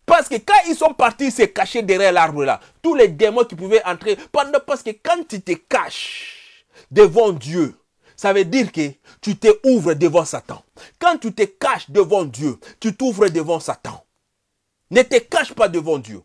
Parce que quand ils sont partis se cacher derrière l'arbre là, tous les démons qui pouvaient entrer, parce que quand tu te caches devant Dieu, ça veut dire que tu t'ouvres devant Satan. Quand tu te caches devant Dieu, tu t'ouvres devant Satan. Ne te cache pas devant Dieu.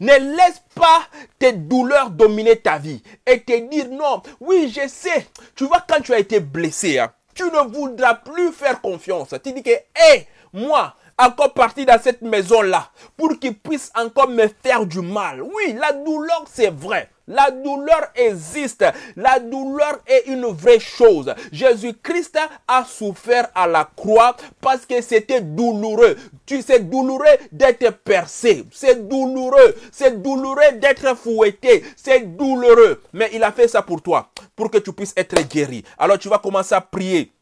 Ne laisse pas tes douleurs dominer ta vie et te dire non. Oui, je sais. Tu vois, quand tu as été blessé, hein, tu ne voudras plus faire confiance. Tu dis que, hé, moi, encore partie dans cette maison-là, pour qu'il puisse encore me faire du mal. Oui, la douleur, c'est vrai. La douleur existe. La douleur est une vraie chose. Jésus-Christ a souffert à la croix parce que c'était douloureux. Tu sais, douloureux d'être percé. C'est douloureux. C'est douloureux d'être fouetté. C'est douloureux. Mais il a fait ça pour toi pour que tu puisses être guéri. Alors tu vas commencer à prier.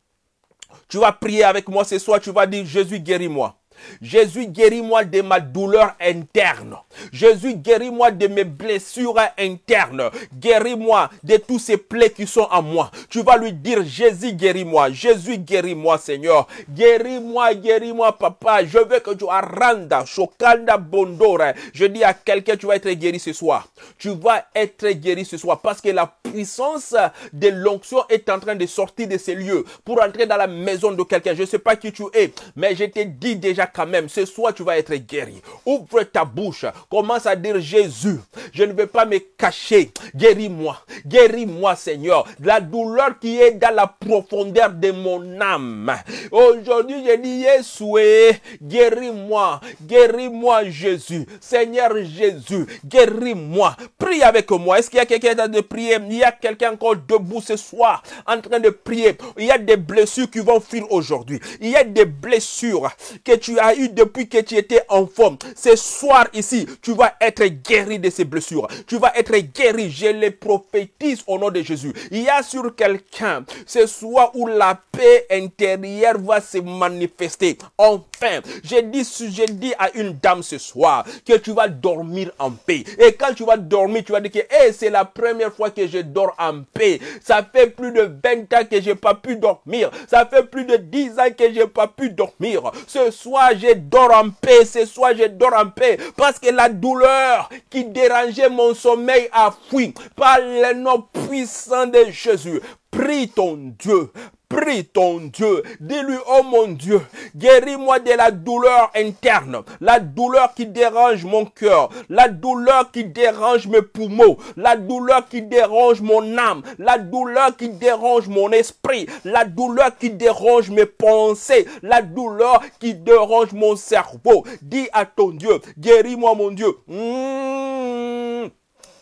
Tu vas prier avec moi ce soir, tu vas dire Jésus guéris-moi. Jésus, guéris-moi de ma douleur interne. Jésus, guéris-moi de mes blessures internes. Guéris-moi de tous ces plaies qui sont en moi. Tu vas lui dire, Jésus, guéris-moi. Jésus, guéris-moi, Seigneur. Guéris-moi, guéris-moi, papa. Je veux que tu arrandes, chokanda bondore. Je dis à quelqu'un, tu vas être guéri ce soir. Tu vas être guéri ce soir parce que la puissance de l'onction est en train de sortir de ces lieux pour entrer dans la maison de quelqu'un. Je ne sais pas qui tu es, mais je t'ai dis déjà quand même, ce soir tu vas être guéri. Ouvre ta bouche, commence à dire Jésus, je ne vais pas me cacher, guéris-moi, guéris-moi Seigneur, la douleur qui est dans la profondeur de mon âme. Aujourd'hui je dis Yeshua, guéris-moi, guéris-moi Jésus, Seigneur Jésus, guéris-moi. Prie avec moi. Est-ce qu'il y a quelqu'un en train de prier Il y a quelqu'un encore debout ce soir en train de prier. Il y a des blessures qui vont fuir aujourd'hui. Il y a des blessures que tu as eu depuis que tu étais en forme. Ce soir ici, tu vas être guéri de ces blessures. Tu vas être guéri. Je les prophétise au nom de Jésus. Il y a sur quelqu'un ce soir où la paix intérieure va se manifester. Enfin, j'ai dit, je dit à une dame ce soir que tu vas dormir en paix. Et quand tu vas dormir, tu vas dire que hey, eh, c'est la première fois que je dors en paix. Ça fait plus de 20 ans que j'ai pas pu dormir. Ça fait plus de 10 ans que j'ai pas pu dormir. Ce soir, je dors en paix. Ce soir, je dors en paix. Parce que la douleur qui dérangeait mon sommeil a fui. Par le nom puissant de Jésus. Prie ton Dieu, Prie ton Dieu. Dis-lui, oh mon Dieu, guéris-moi de la douleur interne, la douleur qui dérange mon cœur, la douleur qui dérange mes poumons, la douleur qui dérange mon âme, la douleur qui dérange mon esprit, la douleur qui dérange mes pensées, la douleur qui dérange mon cerveau. Dis à ton Dieu, guéris-moi mon Dieu. Mmh.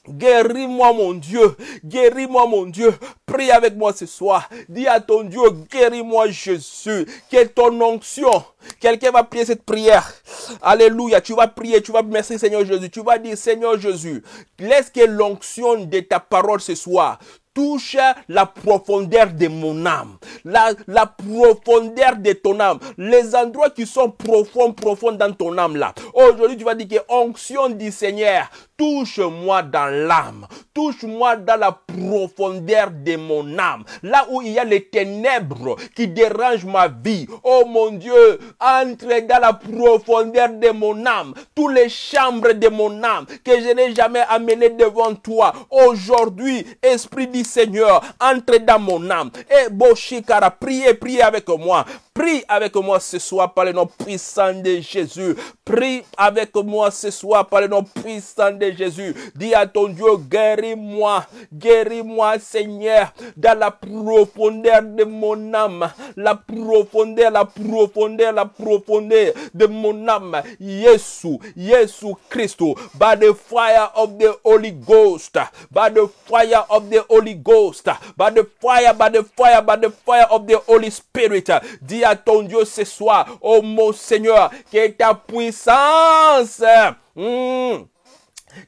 Guéris-moi mon Dieu, guéris-moi mon Dieu. Prie avec moi ce soir. Dis à ton Dieu, guéris-moi Jésus. Que ton onction. Quelqu'un va prier cette prière. Alléluia. Tu vas prier, tu vas merci Seigneur Jésus. Tu vas dire Seigneur Jésus, laisse que l'onction de ta parole ce soir touche la profondeur de mon âme, la, la, profondeur de ton âme, les endroits qui sont profonds, profonds dans ton âme là. Aujourd'hui, tu vas dire que onction du Seigneur, Touche-moi dans l'âme. Touche-moi dans la profondeur de mon âme. Là où il y a les ténèbres qui dérangent ma vie. Oh mon Dieu, entre dans la profondeur de mon âme. Toutes les chambres de mon âme que je n'ai jamais amenées devant toi. Aujourd'hui, Esprit du Seigneur, entre dans mon âme. Et eh, Boshikara, priez, priez avec moi. Prie avec moi ce soir par le nom puissant de Jésus. Prie avec moi ce soir par le nom puissant de Jésus. Dis à ton Dieu, guéris-moi, guéris-moi Seigneur, dans la profondeur de mon âme. La profondeur, la profondeur, la profondeur de mon âme. Jésus, Jésus Christ, by the fire of the Holy Ghost, by the fire of the Holy Ghost, by the fire, by the fire, by the fire of the Holy Spirit à ton Dieu ce soir, oh mon Seigneur, que ta puissance, hmm,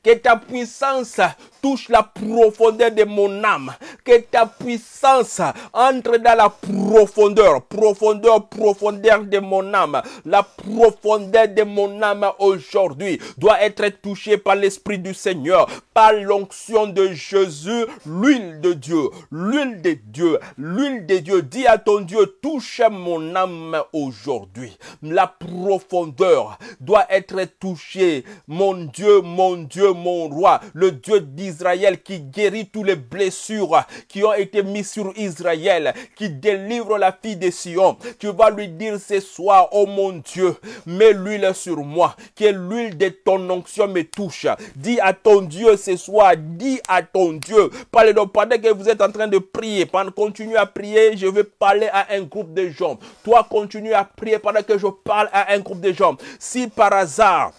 que ta puissance touche la profondeur de mon âme. Que ta puissance entre dans la profondeur, profondeur, profondeur de mon âme. La profondeur de mon âme aujourd'hui doit être touchée par l'Esprit du Seigneur, par l'onction de Jésus, l'huile de Dieu, l'huile de Dieu, l'huile de Dieu. Dis à ton Dieu, touche mon âme aujourd'hui. La profondeur doit être touchée. Mon Dieu, mon Dieu, mon roi, le Dieu disait. Israël, qui guérit toutes les blessures qui ont été mises sur Israël, qui délivre la fille de Sion. Tu vas lui dire ce soir, oh mon Dieu, mets l'huile sur moi, que l'huile de ton onction me touche. Dis à ton Dieu ce soir, dis à ton Dieu. Parlez donc, pendant que vous êtes en train de prier, Pendant continue à prier, je vais parler à un groupe de gens. Toi, continue à prier pendant que je parle à un groupe de gens. Si par hasard,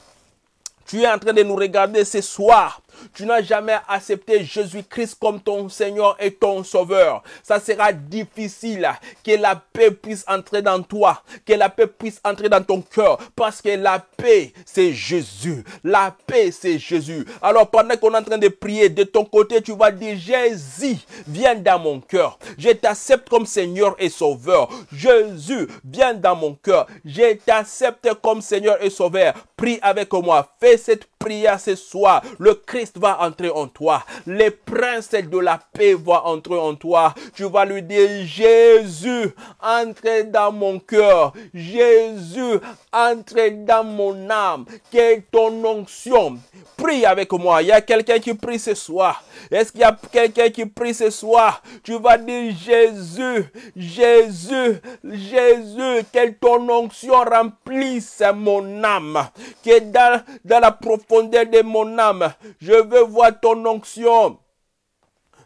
tu es en train de nous regarder ce soir, tu n'as jamais accepté Jésus-Christ comme ton Seigneur et ton Sauveur, ça sera difficile que la paix puisse entrer dans toi, que la paix puisse entrer dans ton cœur, parce que la paix, c'est Jésus. La paix, c'est Jésus. Alors pendant qu'on est en train de prier, de ton côté, tu vas dire, Jésus, viens dans mon cœur. Je t'accepte comme Seigneur et Sauveur. Jésus, viens dans mon cœur. Je t'accepte comme Seigneur et Sauveur. Prie avec moi. Fais cette prière ce soir. Le Christ va entrer en toi. Les princes de la paix vont entrer en toi. Tu vas lui dire, Jésus, entre dans mon cœur. Jésus, entre dans mon âme. quelle ton onction. Prie avec moi. Il y a quelqu'un qui prie ce soir. Est-ce qu'il y a quelqu'un qui prie ce soir Tu vas dire Jésus, Jésus, Jésus, que ton onction remplisse mon âme, que dans, dans la profondeur de mon âme, je veux voir ton onction.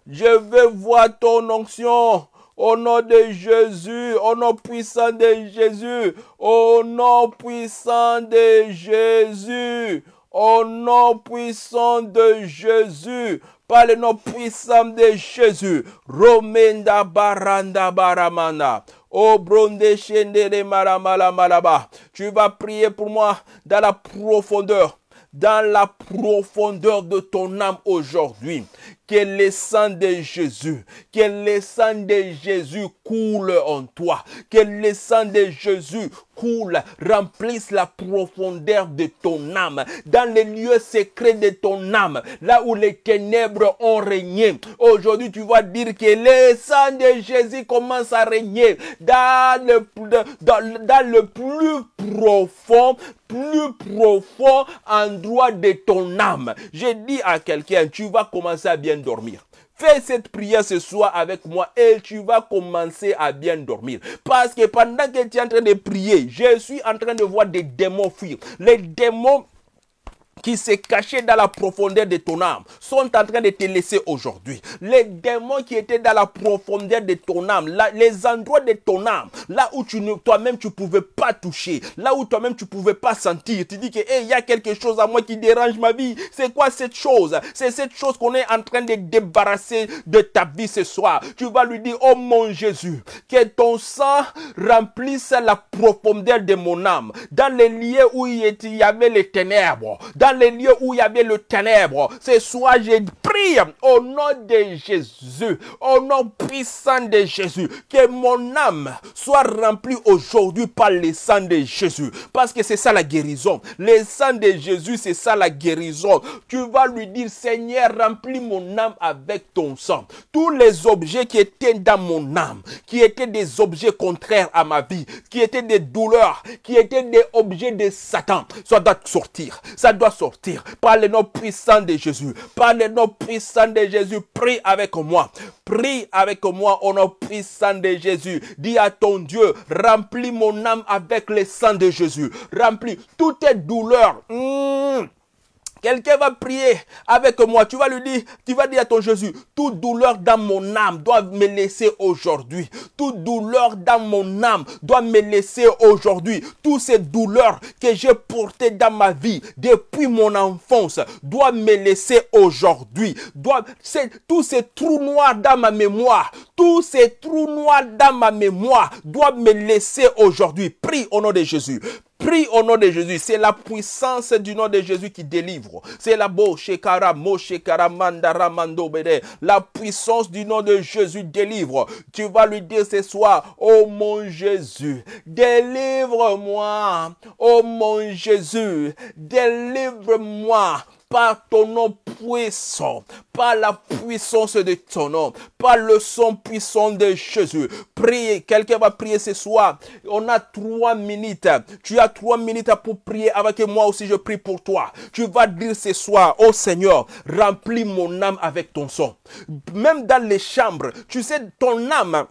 Je veux voir ton onction. Au nom de Jésus, au nom puissant de Jésus, au nom puissant de Jésus, au nom puissant de Jésus, par le nom puissant de Jésus. Romenda baranda baramana. Oh malaba. Tu vas prier pour moi dans la profondeur dans la profondeur de ton âme aujourd'hui que le sang de Jésus, que le sang de Jésus coule en toi, que le sang de Jésus coule, remplisse la profondeur de ton âme, dans les lieux secrets de ton âme, là où les ténèbres ont régné. Aujourd'hui, tu vas dire que le sang de Jésus commence à régner dans le, plus profond plus profond endroit de ton âme. J'ai dit à quelqu'un, tu vas commencer à bien dormir. Fais cette prière ce soir avec moi et tu vas commencer à bien dormir. Parce que pendant que tu es en train de prier, je suis en train de voir des démons fuir. Les démons qui s'est cachaient dans la profondeur de ton âme sont en train de te laisser aujourd'hui. Les démons qui étaient dans la profondeur de ton âme, là, les endroits de ton âme, là où tu toi-même tu pouvais pas toucher, là où toi-même tu pouvais pas sentir, tu dis que il y a quelque chose à moi qui dérange ma vie. C'est quoi cette chose C'est cette chose qu'on est en train de débarrasser de ta vie ce soir. Tu vas lui dire "Oh mon Jésus, que ton sang remplisse la profondeur de mon âme, dans les lieux où il y avait les ténèbres, dans les lieux où il y avait le ténèbre. c'est soit j'ai prié au nom de Jésus, au nom puissant de Jésus, que mon âme soit remplie aujourd'hui par le sang de Jésus. Parce que c'est ça la guérison. Le sang de Jésus, c'est ça la guérison. Tu vas lui dire, Seigneur, remplis mon âme avec ton sang. Tous les objets qui étaient dans mon âme, qui étaient des objets contraires à ma vie, qui étaient des douleurs, qui étaient des objets de Satan, ça doit sortir. Ça doit sortir sortir. Par le nom puissant de Jésus. Par le nom puissant de Jésus. Prie avec moi. Prie avec moi au nom puissant de Jésus. Dis à ton Dieu, remplis mon âme avec le sang de Jésus. Remplis toutes tes douleurs. Hmm. Quelqu'un va prier avec moi. Tu vas lui dire, tu vas dire à ton Jésus, toute douleur dans mon âme doit me laisser aujourd'hui. Toute douleur dans mon âme doit me laisser aujourd'hui. Toutes ces douleurs que j'ai portées dans ma vie depuis mon enfance doivent me laisser aujourd'hui. Tous ces trous noirs dans ma mémoire, tous ces trous noirs dans ma mémoire doivent me laisser aujourd'hui. Prie au nom de Jésus. Prie au nom de Jésus. C'est la puissance du nom de Jésus qui délivre. C'est la La puissance du nom de Jésus délivre. Tu vas lui dire ce soir, oh mon Jésus, délivre-moi. Oh mon Jésus, délivre-moi par ton nom puissant, par la puissance de ton nom, par le son puissant de Jésus. Priez, quelqu'un va prier ce soir. On a trois minutes. Tu as trois minutes pour prier avec moi aussi. Je prie pour toi. Tu vas dire ce soir, oh Seigneur, remplis mon âme avec ton son. Même dans les chambres, tu sais, ton âme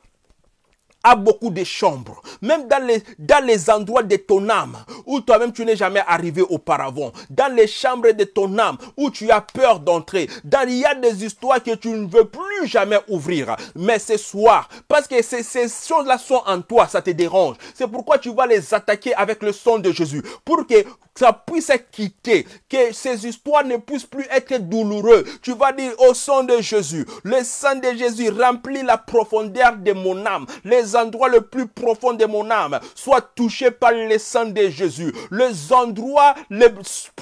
a beaucoup de chambres, même dans les, dans les endroits de ton âme où toi-même tu n'es jamais arrivé auparavant, dans les chambres de ton âme où tu as peur d'entrer, dans il y a des histoires que tu ne veux plus jamais ouvrir. Mais ce soir, parce que ces, ces choses-là sont en toi, ça te dérange. C'est pourquoi tu vas les attaquer avec le sang de Jésus pour que ça puisse quitter, que ces histoires ne puissent plus être douloureuses. Tu vas dire au sang de Jésus, le sang de Jésus remplit la profondeur de mon âme, les les endroits le plus profond de mon âme soient touchés par le sang de Jésus. Les endroits les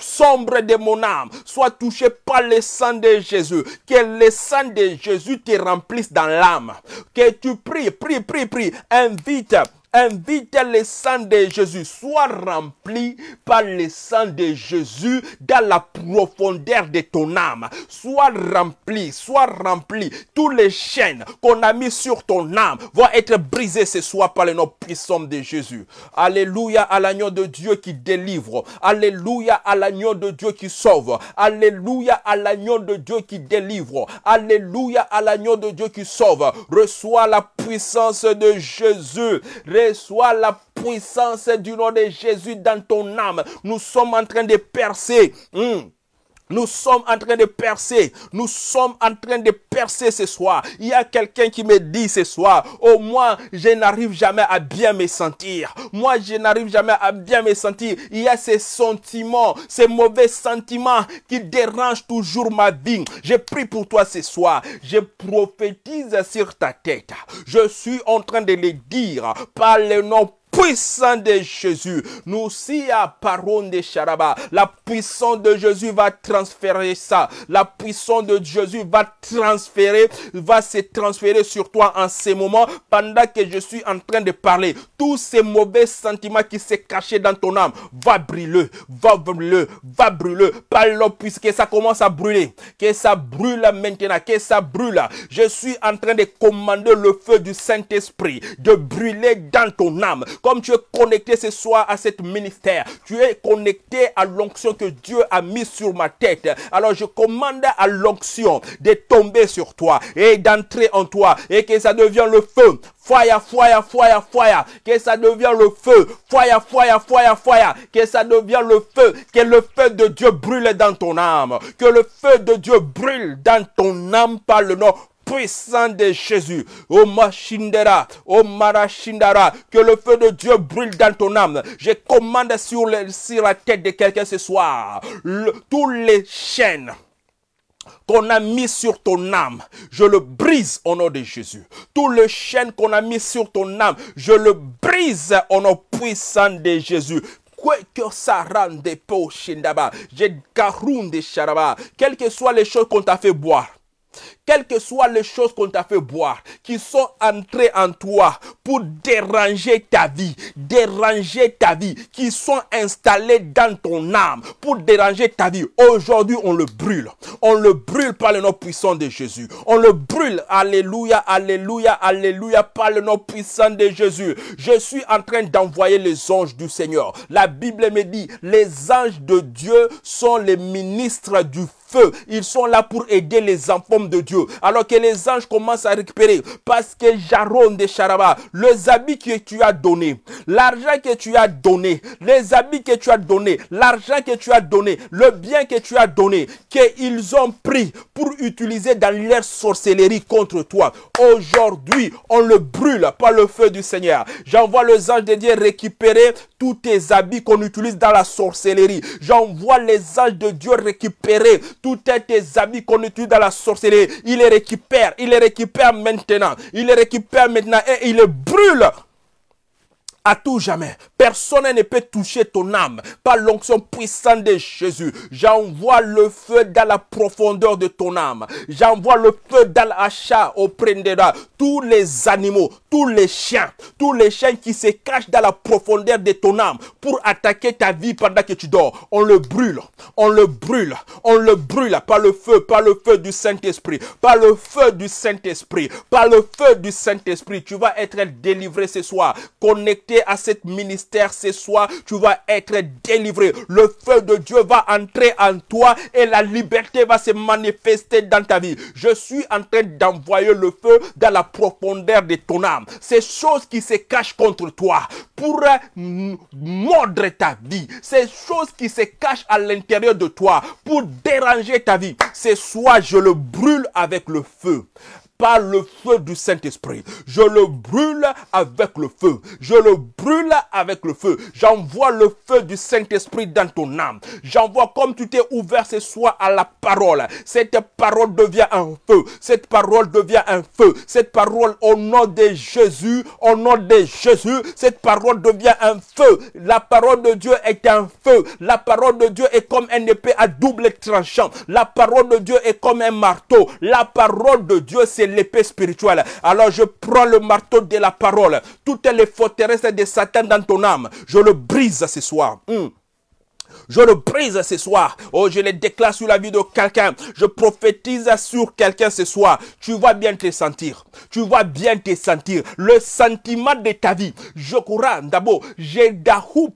sombres de mon âme soient touchés par le sang de Jésus. Que le sang de Jésus te remplisse dans l'âme. Que tu pries, prie, prie, prie. Invite Invite le sang de Jésus. Sois rempli par le sang de Jésus dans la profondeur de ton âme. Sois rempli, sois rempli. Tous les chaînes qu'on a mis sur ton âme vont être brisées ce soir par le nom puissant de Jésus. Alléluia à l'agneau de Dieu qui délivre. Alléluia à l'agneau de Dieu qui sauve. Alléluia à l'agneau de Dieu qui délivre. Alléluia à l'agneau de Dieu qui sauve. Reçois la puissance de Jésus soit la puissance du nom de Jésus dans ton âme. Nous sommes en train de percer. Hmm. Nous sommes en train de percer. Nous sommes en train de percer ce soir. Il y a quelqu'un qui me dit ce soir, oh moins je n'arrive jamais à bien me sentir. Moi, je n'arrive jamais à bien me sentir. Il y a ces sentiments, ces mauvais sentiments qui dérangent toujours ma vie. Je prie pour toi ce soir. Je prophétise sur ta tête. Je suis en train de le dire par le nom puissant de Jésus. Nous si à parole de Charaba, la puissance de Jésus va transférer ça. La puissance de Jésus va transférer, va se transférer sur toi en ce moment pendant que je suis en train de parler. Tous ces mauvais sentiments qui se cachaient dans ton âme, va brûler, va brûler, va brûler. Parle puisque ça commence à brûler. Que ça brûle maintenant, que ça brûle. Je suis en train de commander le feu du Saint-Esprit de brûler dans ton âme comme tu es connecté ce soir à cette ministère, tu es connecté à l'onction que Dieu a mise sur ma tête. Alors je commande à l'onction de tomber sur toi et d'entrer en toi et que ça devienne le feu. Fire, fire, fire, fire. Que ça devienne le feu. Fire, fire, fire, fire. Que ça devienne le feu. Que le feu de Dieu brûle dans ton âme. Que le feu de Dieu brûle dans ton âme par le nom puissant de Jésus. Oh Machindera, oh que le feu de Dieu brûle dans ton âme. Je commande sur, le, la tête de quelqu'un ce soir. tous les chaînes qu'on a mis sur ton âme, je le brise au nom de Jésus. tous les chaînes qu'on a mis sur ton âme, je le brise au nom puissant de Jésus. quoi Que ça des Quelles que soient les choses qu'on t'a fait boire, quelles que soient les choses qu'on t'a fait boire, qui sont entrées en toi pour déranger ta vie, déranger ta vie, qui sont installées dans ton âme pour déranger ta vie. Aujourd'hui, on le brûle. On le brûle par le nom puissant de Jésus. On le brûle. Alléluia, alléluia, alléluia, par le nom puissant de Jésus. Je suis en train d'envoyer les anges du Seigneur. La Bible me dit, les anges de Dieu sont les ministres du feu. Ils sont là pour aider les enfants de Dieu. Alors que les anges commencent à récupérer parce que Jaron de Charaba, les habits que tu as donnés, l'argent que tu as donné, les habits que tu as donnés, l'argent que tu as donné, le bien que tu as donné, qu'ils ont pris pour utiliser dans leur sorcellerie contre toi. Aujourd'hui, on le brûle par le feu du Seigneur. J'envoie les anges de Dieu récupérer tous tes habits qu'on utilise dans la sorcellerie. J'envoie les anges de Dieu récupérer est tes amis qu'on utilise dans la sorcellerie, il les récupère, il les récupère maintenant, il les récupère maintenant et il les brûle à tout jamais. Personne ne peut toucher ton âme par l'onction puissante de Jésus. J'envoie le feu dans la profondeur de ton âme. J'envoie le feu dans l'achat auprès de Tous les animaux, tous les chiens, tous les chiens qui se cachent dans la profondeur de ton âme pour attaquer ta vie pendant que tu dors. On le brûle, on le brûle, on le brûle par le feu, par le feu du Saint-Esprit, par le feu du Saint-Esprit, par le feu du Saint-Esprit. Tu vas être délivré ce soir, connecté à ce ministère ce soir, tu vas être délivré. Le feu de Dieu va entrer en toi et la liberté va se manifester dans ta vie. Je suis en train d'envoyer le feu dans la profondeur de ton âme. Ces choses qui se cachent contre toi pour euh, mordre ta vie. Ces choses qui se cachent à l'intérieur de toi pour déranger ta vie. Ce soir, je le brûle avec le feu par le feu du Saint-Esprit. Je le brûle avec le feu. Je le brûle avec le feu. J'envoie le feu du Saint-Esprit dans ton âme. J'envoie comme tu t'es ouvert ce soir à la parole. Cette parole devient un feu. Cette parole devient un feu. Cette parole au nom de Jésus, au nom de Jésus, cette parole devient un feu. La parole de Dieu est un feu. La parole de Dieu est comme un épée à double tranchant. La parole de Dieu est comme un marteau. La parole de Dieu, c'est l'épée spirituelle. Alors je prends le marteau de la parole. Toutes les forteresses de Satan dans ton âme, je le brise ce soir. Hmm. Je le brise ce soir. Oh, je le déclare sur la vie de quelqu'un. Je prophétise sur quelqu'un ce soir. Tu vas bien te sentir. Tu vas bien te sentir. Le sentiment de ta vie. Je courant d'abord. Je dahou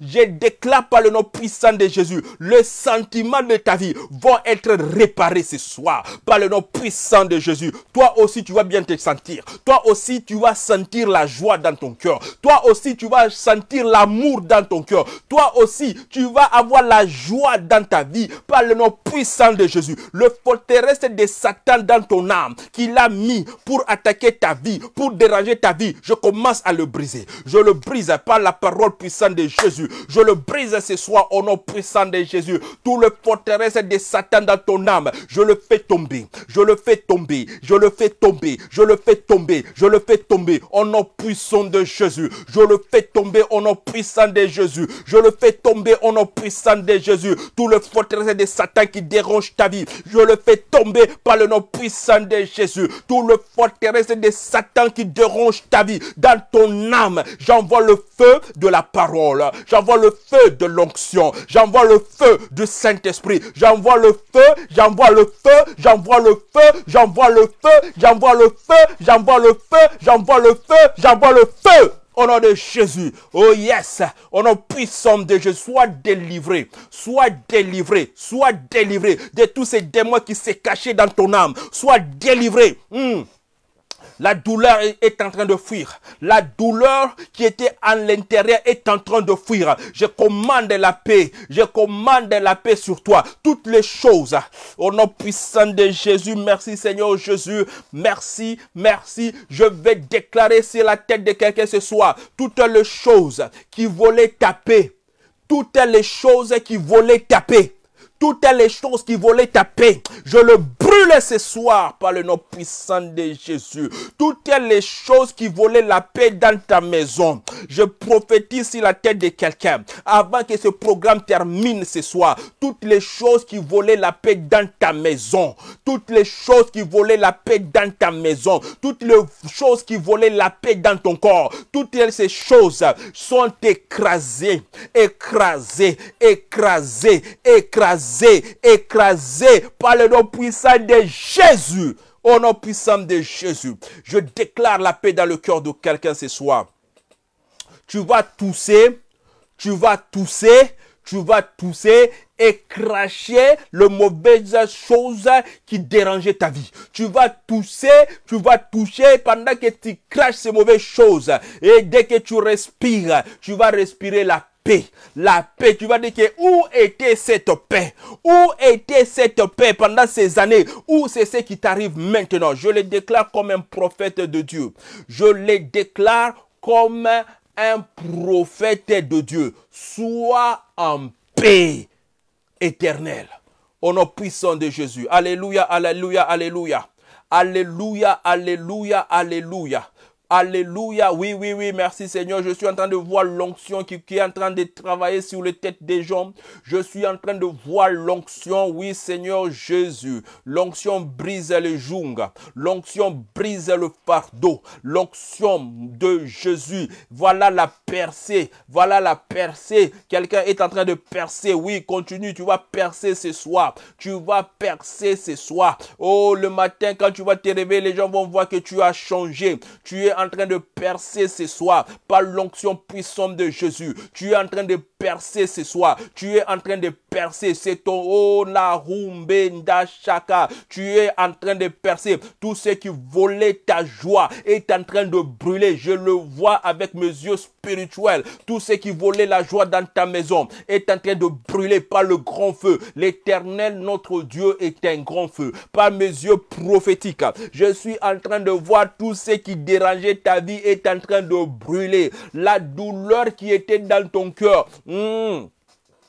Je déclare par le nom puissant de Jésus. Le sentiment de ta vie va être réparé ce soir. Par le nom puissant de Jésus. Toi aussi, tu vas bien te sentir. Toi aussi, tu vas sentir la joie dans ton cœur. Toi aussi, tu vas sentir l'amour dans ton cœur. Toi aussi, tu vas avoir la joie dans ta vie par le nom puissant de Jésus. Le forteresse de Satan dans ton âme qu'il a mis pour attaquer ta vie, pour déranger ta vie, je commence à le briser. Je le brise par la parole puissante de Jésus. Je le brise ce soir au nom puissant de Jésus. Tout le forteresse de Satan dans ton âme, je le fais tomber. Je le fais tomber. Je le fais tomber. Je le fais tomber. Je le fais tomber au nom puissant de Jésus. Je le fais tomber au nom puissant de Jésus. Je le fais tomber au nom puissant de Jésus. Tout le forteresse de Satan qui dérange ta vie, je le fais tomber par le nom puissant de Jésus. Tout le forteresse de Satan qui dérange ta vie, dans ton âme, j'envoie le feu de la parole. J'envoie le feu de l'onction. J'envoie le feu du Saint-Esprit. J'envoie le feu, j'envoie le feu, j'envoie le feu, j'envoie le feu, j'envoie le feu, j'envoie le feu, j'envoie le feu, j'envoie le feu. Au nom de Jésus, oh yes, au nom puissant de Jésus, sois délivré, sois délivré, sois délivré de tous ces démons qui se cachent dans ton âme. Sois délivré. Hmm. La douleur est en train de fuir. La douleur qui était à l'intérieur est en train de fuir. Je commande la paix. Je commande la paix sur toi. Toutes les choses. Au nom puissant de Jésus, merci Seigneur Jésus. Merci, merci. Je vais déclarer sur la tête de quelqu'un ce soir toutes les choses qui voulaient taper. Toutes les choses qui voulaient taper toutes les choses qui volaient ta paix, je le brûle ce soir par le nom puissant de Jésus. Toutes les choses qui volaient la paix dans ta maison, je prophétise sur la tête de quelqu'un. Avant que ce programme termine ce soir, toutes les choses qui volaient la paix dans ta maison, toutes les choses qui volaient la paix dans ta maison, toutes les choses qui volaient la paix dans ton corps, toutes ces choses sont écrasées, écrasées, écrasées, écrasées écrasé, par le nom puissant de Jésus. Au nom puissant de Jésus, je déclare la paix dans le cœur de quelqu'un ce soir. Tu vas tousser, tu vas tousser, tu vas tousser et cracher le mauvaises chose qui dérangeait ta vie. Tu vas tousser, tu vas toucher pendant que tu craches ces mauvaises choses. Et dès que tu respires, tu vas respirer la paix. La paix, tu vas dire que où était cette paix Où était cette paix pendant ces années Où c'est ce qui t'arrive maintenant Je le déclare comme un prophète de Dieu. Je le déclare comme un prophète de Dieu. Sois en paix éternelle. Au nom puissant de Jésus. Alléluia, alléluia, alléluia. Alléluia, alléluia, alléluia. Alléluia. Oui, oui, oui. Merci Seigneur. Je suis en train de voir l'onction qui, est en train de travailler sur les têtes des gens. Je suis en train de voir l'onction. Oui, Seigneur Jésus. L'onction brise les jougs. L'onction brise le fardeau. L'onction de Jésus. Voilà la percée. Voilà la percée. Quelqu'un est en train de percer. Oui, continue. Tu vas percer ce soir. Tu vas percer ce soir. Oh, le matin, quand tu vas te réveiller, les gens vont voir que tu as changé. Tu es en train de percer ce soir par l'onction puissante de Jésus. Tu es en train de percer ce soir. Tu es en train de percer. C'est ton Onarumbenda Shaka. Tu es en train de percer. Tout ce qui volait ta joie est en train de brûler. Je le vois avec mes yeux spirituel. Tout ce qui volait la joie dans ta maison est en train de brûler par le grand feu. L'éternel, notre Dieu, est un grand feu. Par mes yeux prophétiques, je suis en train de voir tout ce qui dérangeait ta vie est en train de brûler. La douleur qui était dans ton cœur. Hmm,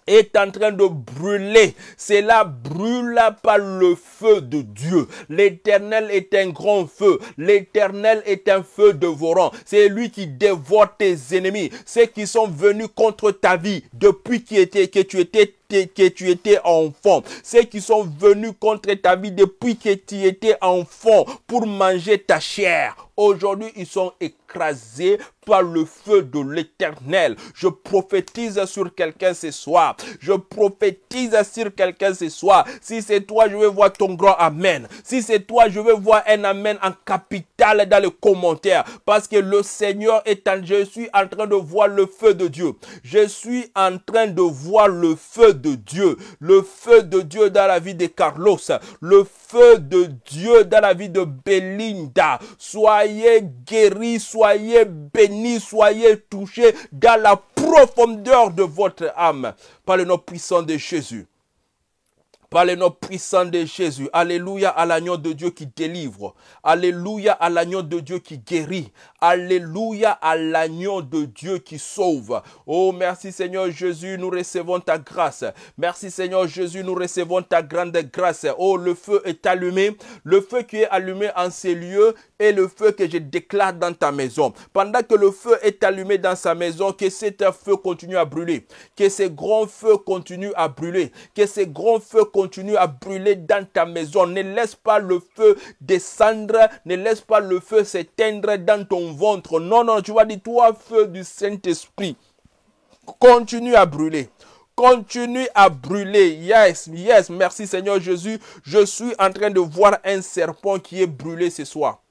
est en train de brûler. Cela brûle par le feu de Dieu. L'éternel est un grand feu. L'éternel est un feu devorant. C'est lui qui dévore tes ennemis. Ceux qui sont venus contre ta vie depuis était que tu étais que tu étais enfant, ceux qui sont venus contre ta vie depuis que tu étais enfant pour manger ta chair, Aujourd'hui, ils sont écrasés par le feu de l'éternel. Je prophétise sur quelqu'un ce soir. Je prophétise sur quelqu'un ce soir. Si c'est toi, je veux voir ton grand Amen. Si c'est toi, je veux voir un Amen en capital Allez dans les commentaires parce que le Seigneur est en, je suis en train de voir le feu de Dieu. Je suis en train de voir le feu de Dieu, le feu de Dieu dans la vie de Carlos, le feu de Dieu dans la vie de Belinda. Soyez guéris, soyez bénis, soyez touchés dans la profondeur de votre âme par le nom puissant de Jésus. Par le nom puissant de Jésus. Alléluia à l'agneau de Dieu qui délivre. Alléluia à l'agneau de Dieu qui guérit. Alléluia à l'agneau de Dieu qui sauve. Oh, merci Seigneur Jésus, nous recevons ta grâce. Merci Seigneur Jésus, nous recevons ta grande grâce. Oh, le feu est allumé. Le feu qui est allumé en ces lieux est le feu que je déclare dans ta maison. Pendant que le feu est allumé dans sa maison, que cet feu continue à brûler. Que ce grand feu continue à brûler. Que ces grands feux continue continue à brûler dans ta maison. Ne laisse pas le feu descendre. Ne laisse pas le feu s'éteindre dans ton ventre. Non, non, tu vas dire, toi, feu du Saint-Esprit, continue à brûler continue à brûler. Yes, yes, merci Seigneur Jésus. Je suis en train de voir un serpent qui est brûlé ce soir.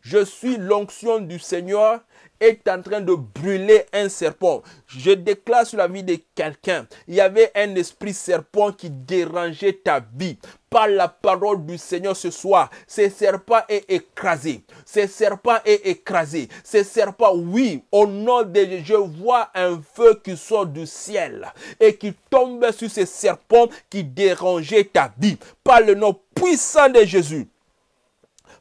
Je suis l'onction du Seigneur est en train de brûler un serpent. Je déclare sur la vie de quelqu'un, il y avait un esprit serpent qui dérangeait ta vie par la parole du Seigneur ce soir. Ce serpent est écrasé. Ce serpent est écrasé. Ce serpent, oui, au nom de je vois un feu qui sort du ciel et qui tombe sur ce serpent qui dérangeait ta vie. Par le nom puissant de Jésus.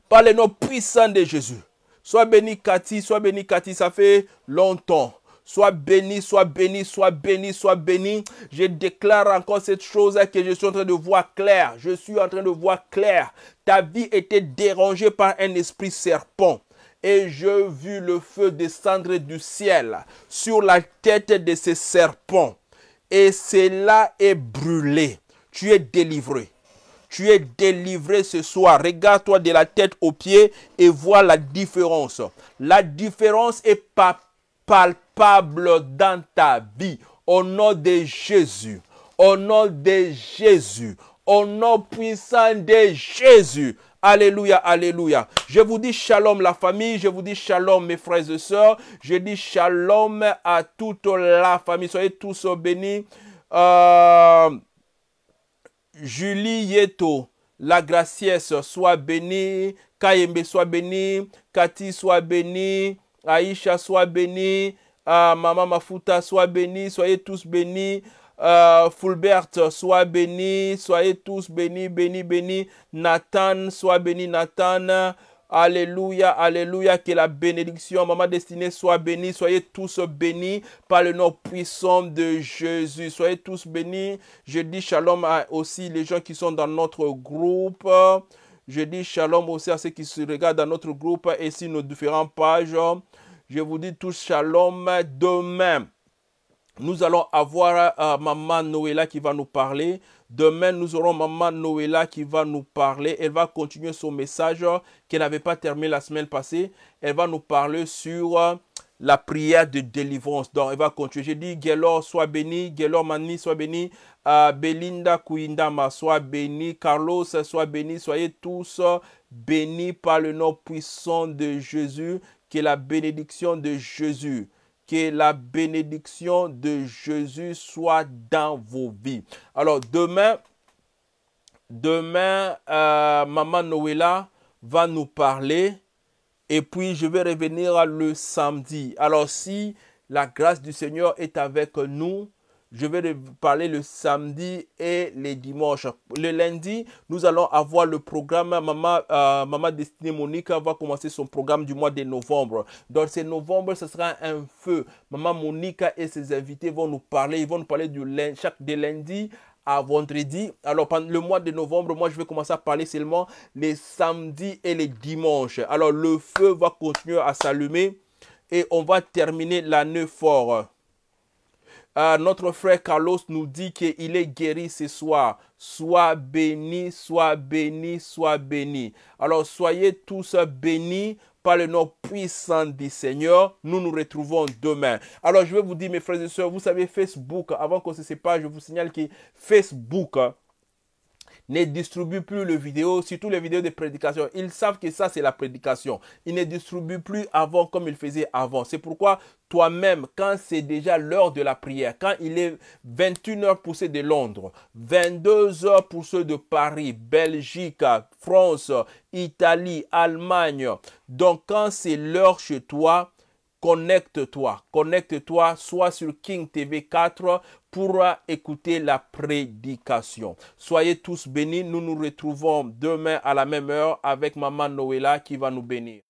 Par le nom puissant de Jésus. Sois béni, Cathy. Sois béni, Cathy. Ça fait longtemps. Sois béni, sois béni, sois béni, sois béni. Je déclare encore cette chose que je suis en train de voir clair. Je suis en train de voir clair. Ta vie était dérangée par un esprit serpent et je vis le feu descendre du ciel sur la tête de ces serpents. Et cela est brûlé. Tu es délivré tu es délivré ce soir. Regarde-toi de la tête aux pieds et vois la différence. La différence est palpable dans ta vie. Au nom de Jésus. Au nom de Jésus. Au nom puissant de Jésus. Alléluia, alléluia. Je vous dis shalom la famille, je vous dis shalom mes frères et sœurs, je dis shalom à toute la famille. Soyez tous bénis. Euh, Julie Yeto, la gracieuse, soit bénie. Kayembe, soit bénie. Cathy, soit bénie. Aïcha, soit bénie. Euh, ah, Maman Mafuta, soit bénie. Soyez tous bénis. Euh, Fulbert, soit béni. Soyez tous bénis, bénis, bénis. Nathan, soit béni, Nathan. Alléluia, Alléluia, que la bénédiction, maman destinée, soit bénie. Soyez tous bénis par le nom puissant de Jésus. Soyez tous bénis. Je dis shalom aussi les gens qui sont dans notre groupe. Je dis shalom aussi à ceux qui se regardent dans notre groupe et sur nos différentes pages. Je vous dis tous shalom demain. Nous allons avoir euh, maman Noëlla qui va nous parler Demain, nous aurons Maman Noëlla qui va nous parler. Elle va continuer son message qu'elle n'avait pas terminé la semaine passée. Elle va nous parler sur euh, la prière de délivrance. Donc, elle va continuer. J'ai dit, Gelor, soit béni. Gelor Mani, soit béni. Euh, Belinda Kuindama, soit béni. Carlos, soit béni. Soyez tous euh, bénis par le nom puissant de Jésus. Que la bénédiction de Jésus que la bénédiction de Jésus soit dans vos vies. Alors demain, demain, euh, Maman Noéla va nous parler et puis je vais revenir le samedi. Alors si la grâce du Seigneur est avec nous, je vais parler le samedi et les dimanches. Le lundi, nous allons avoir le programme Maman, euh, Destinée Monica va commencer son programme du mois de novembre. Dans ce novembre, ce sera un feu. Maman Monica et ses invités vont nous parler. Ils vont nous parler du lundi, chaque à vendredi. Alors, pendant le mois de novembre, moi, je vais commencer à parler seulement les samedis et les dimanches. Alors, le feu va continuer à s'allumer et on va terminer l'année fort. Euh, notre frère Carlos nous dit qu'il est guéri ce soir. Sois béni, sois béni, sois béni. Alors soyez tous bénis par le nom puissant du Seigneur. Nous nous retrouvons demain. Alors je vais vous dire, mes frères et sœurs, vous savez, Facebook, avant qu'on se sépare, je vous signale que Facebook, hein, ne distribue plus les vidéos, surtout les vidéos de prédication. Ils savent que ça, c'est la prédication. Ils ne distribuent plus avant comme ils faisaient avant. C'est pourquoi toi-même, quand c'est déjà l'heure de la prière, quand il est 21h pour ceux de Londres, 22h pour ceux de Paris, Belgique, France, Italie, Allemagne, donc quand c'est l'heure chez toi, Connecte-toi, connecte-toi, soit sur King TV 4 pour écouter la prédication. Soyez tous bénis, nous nous retrouvons demain à la même heure avec Maman Noéla qui va nous bénir.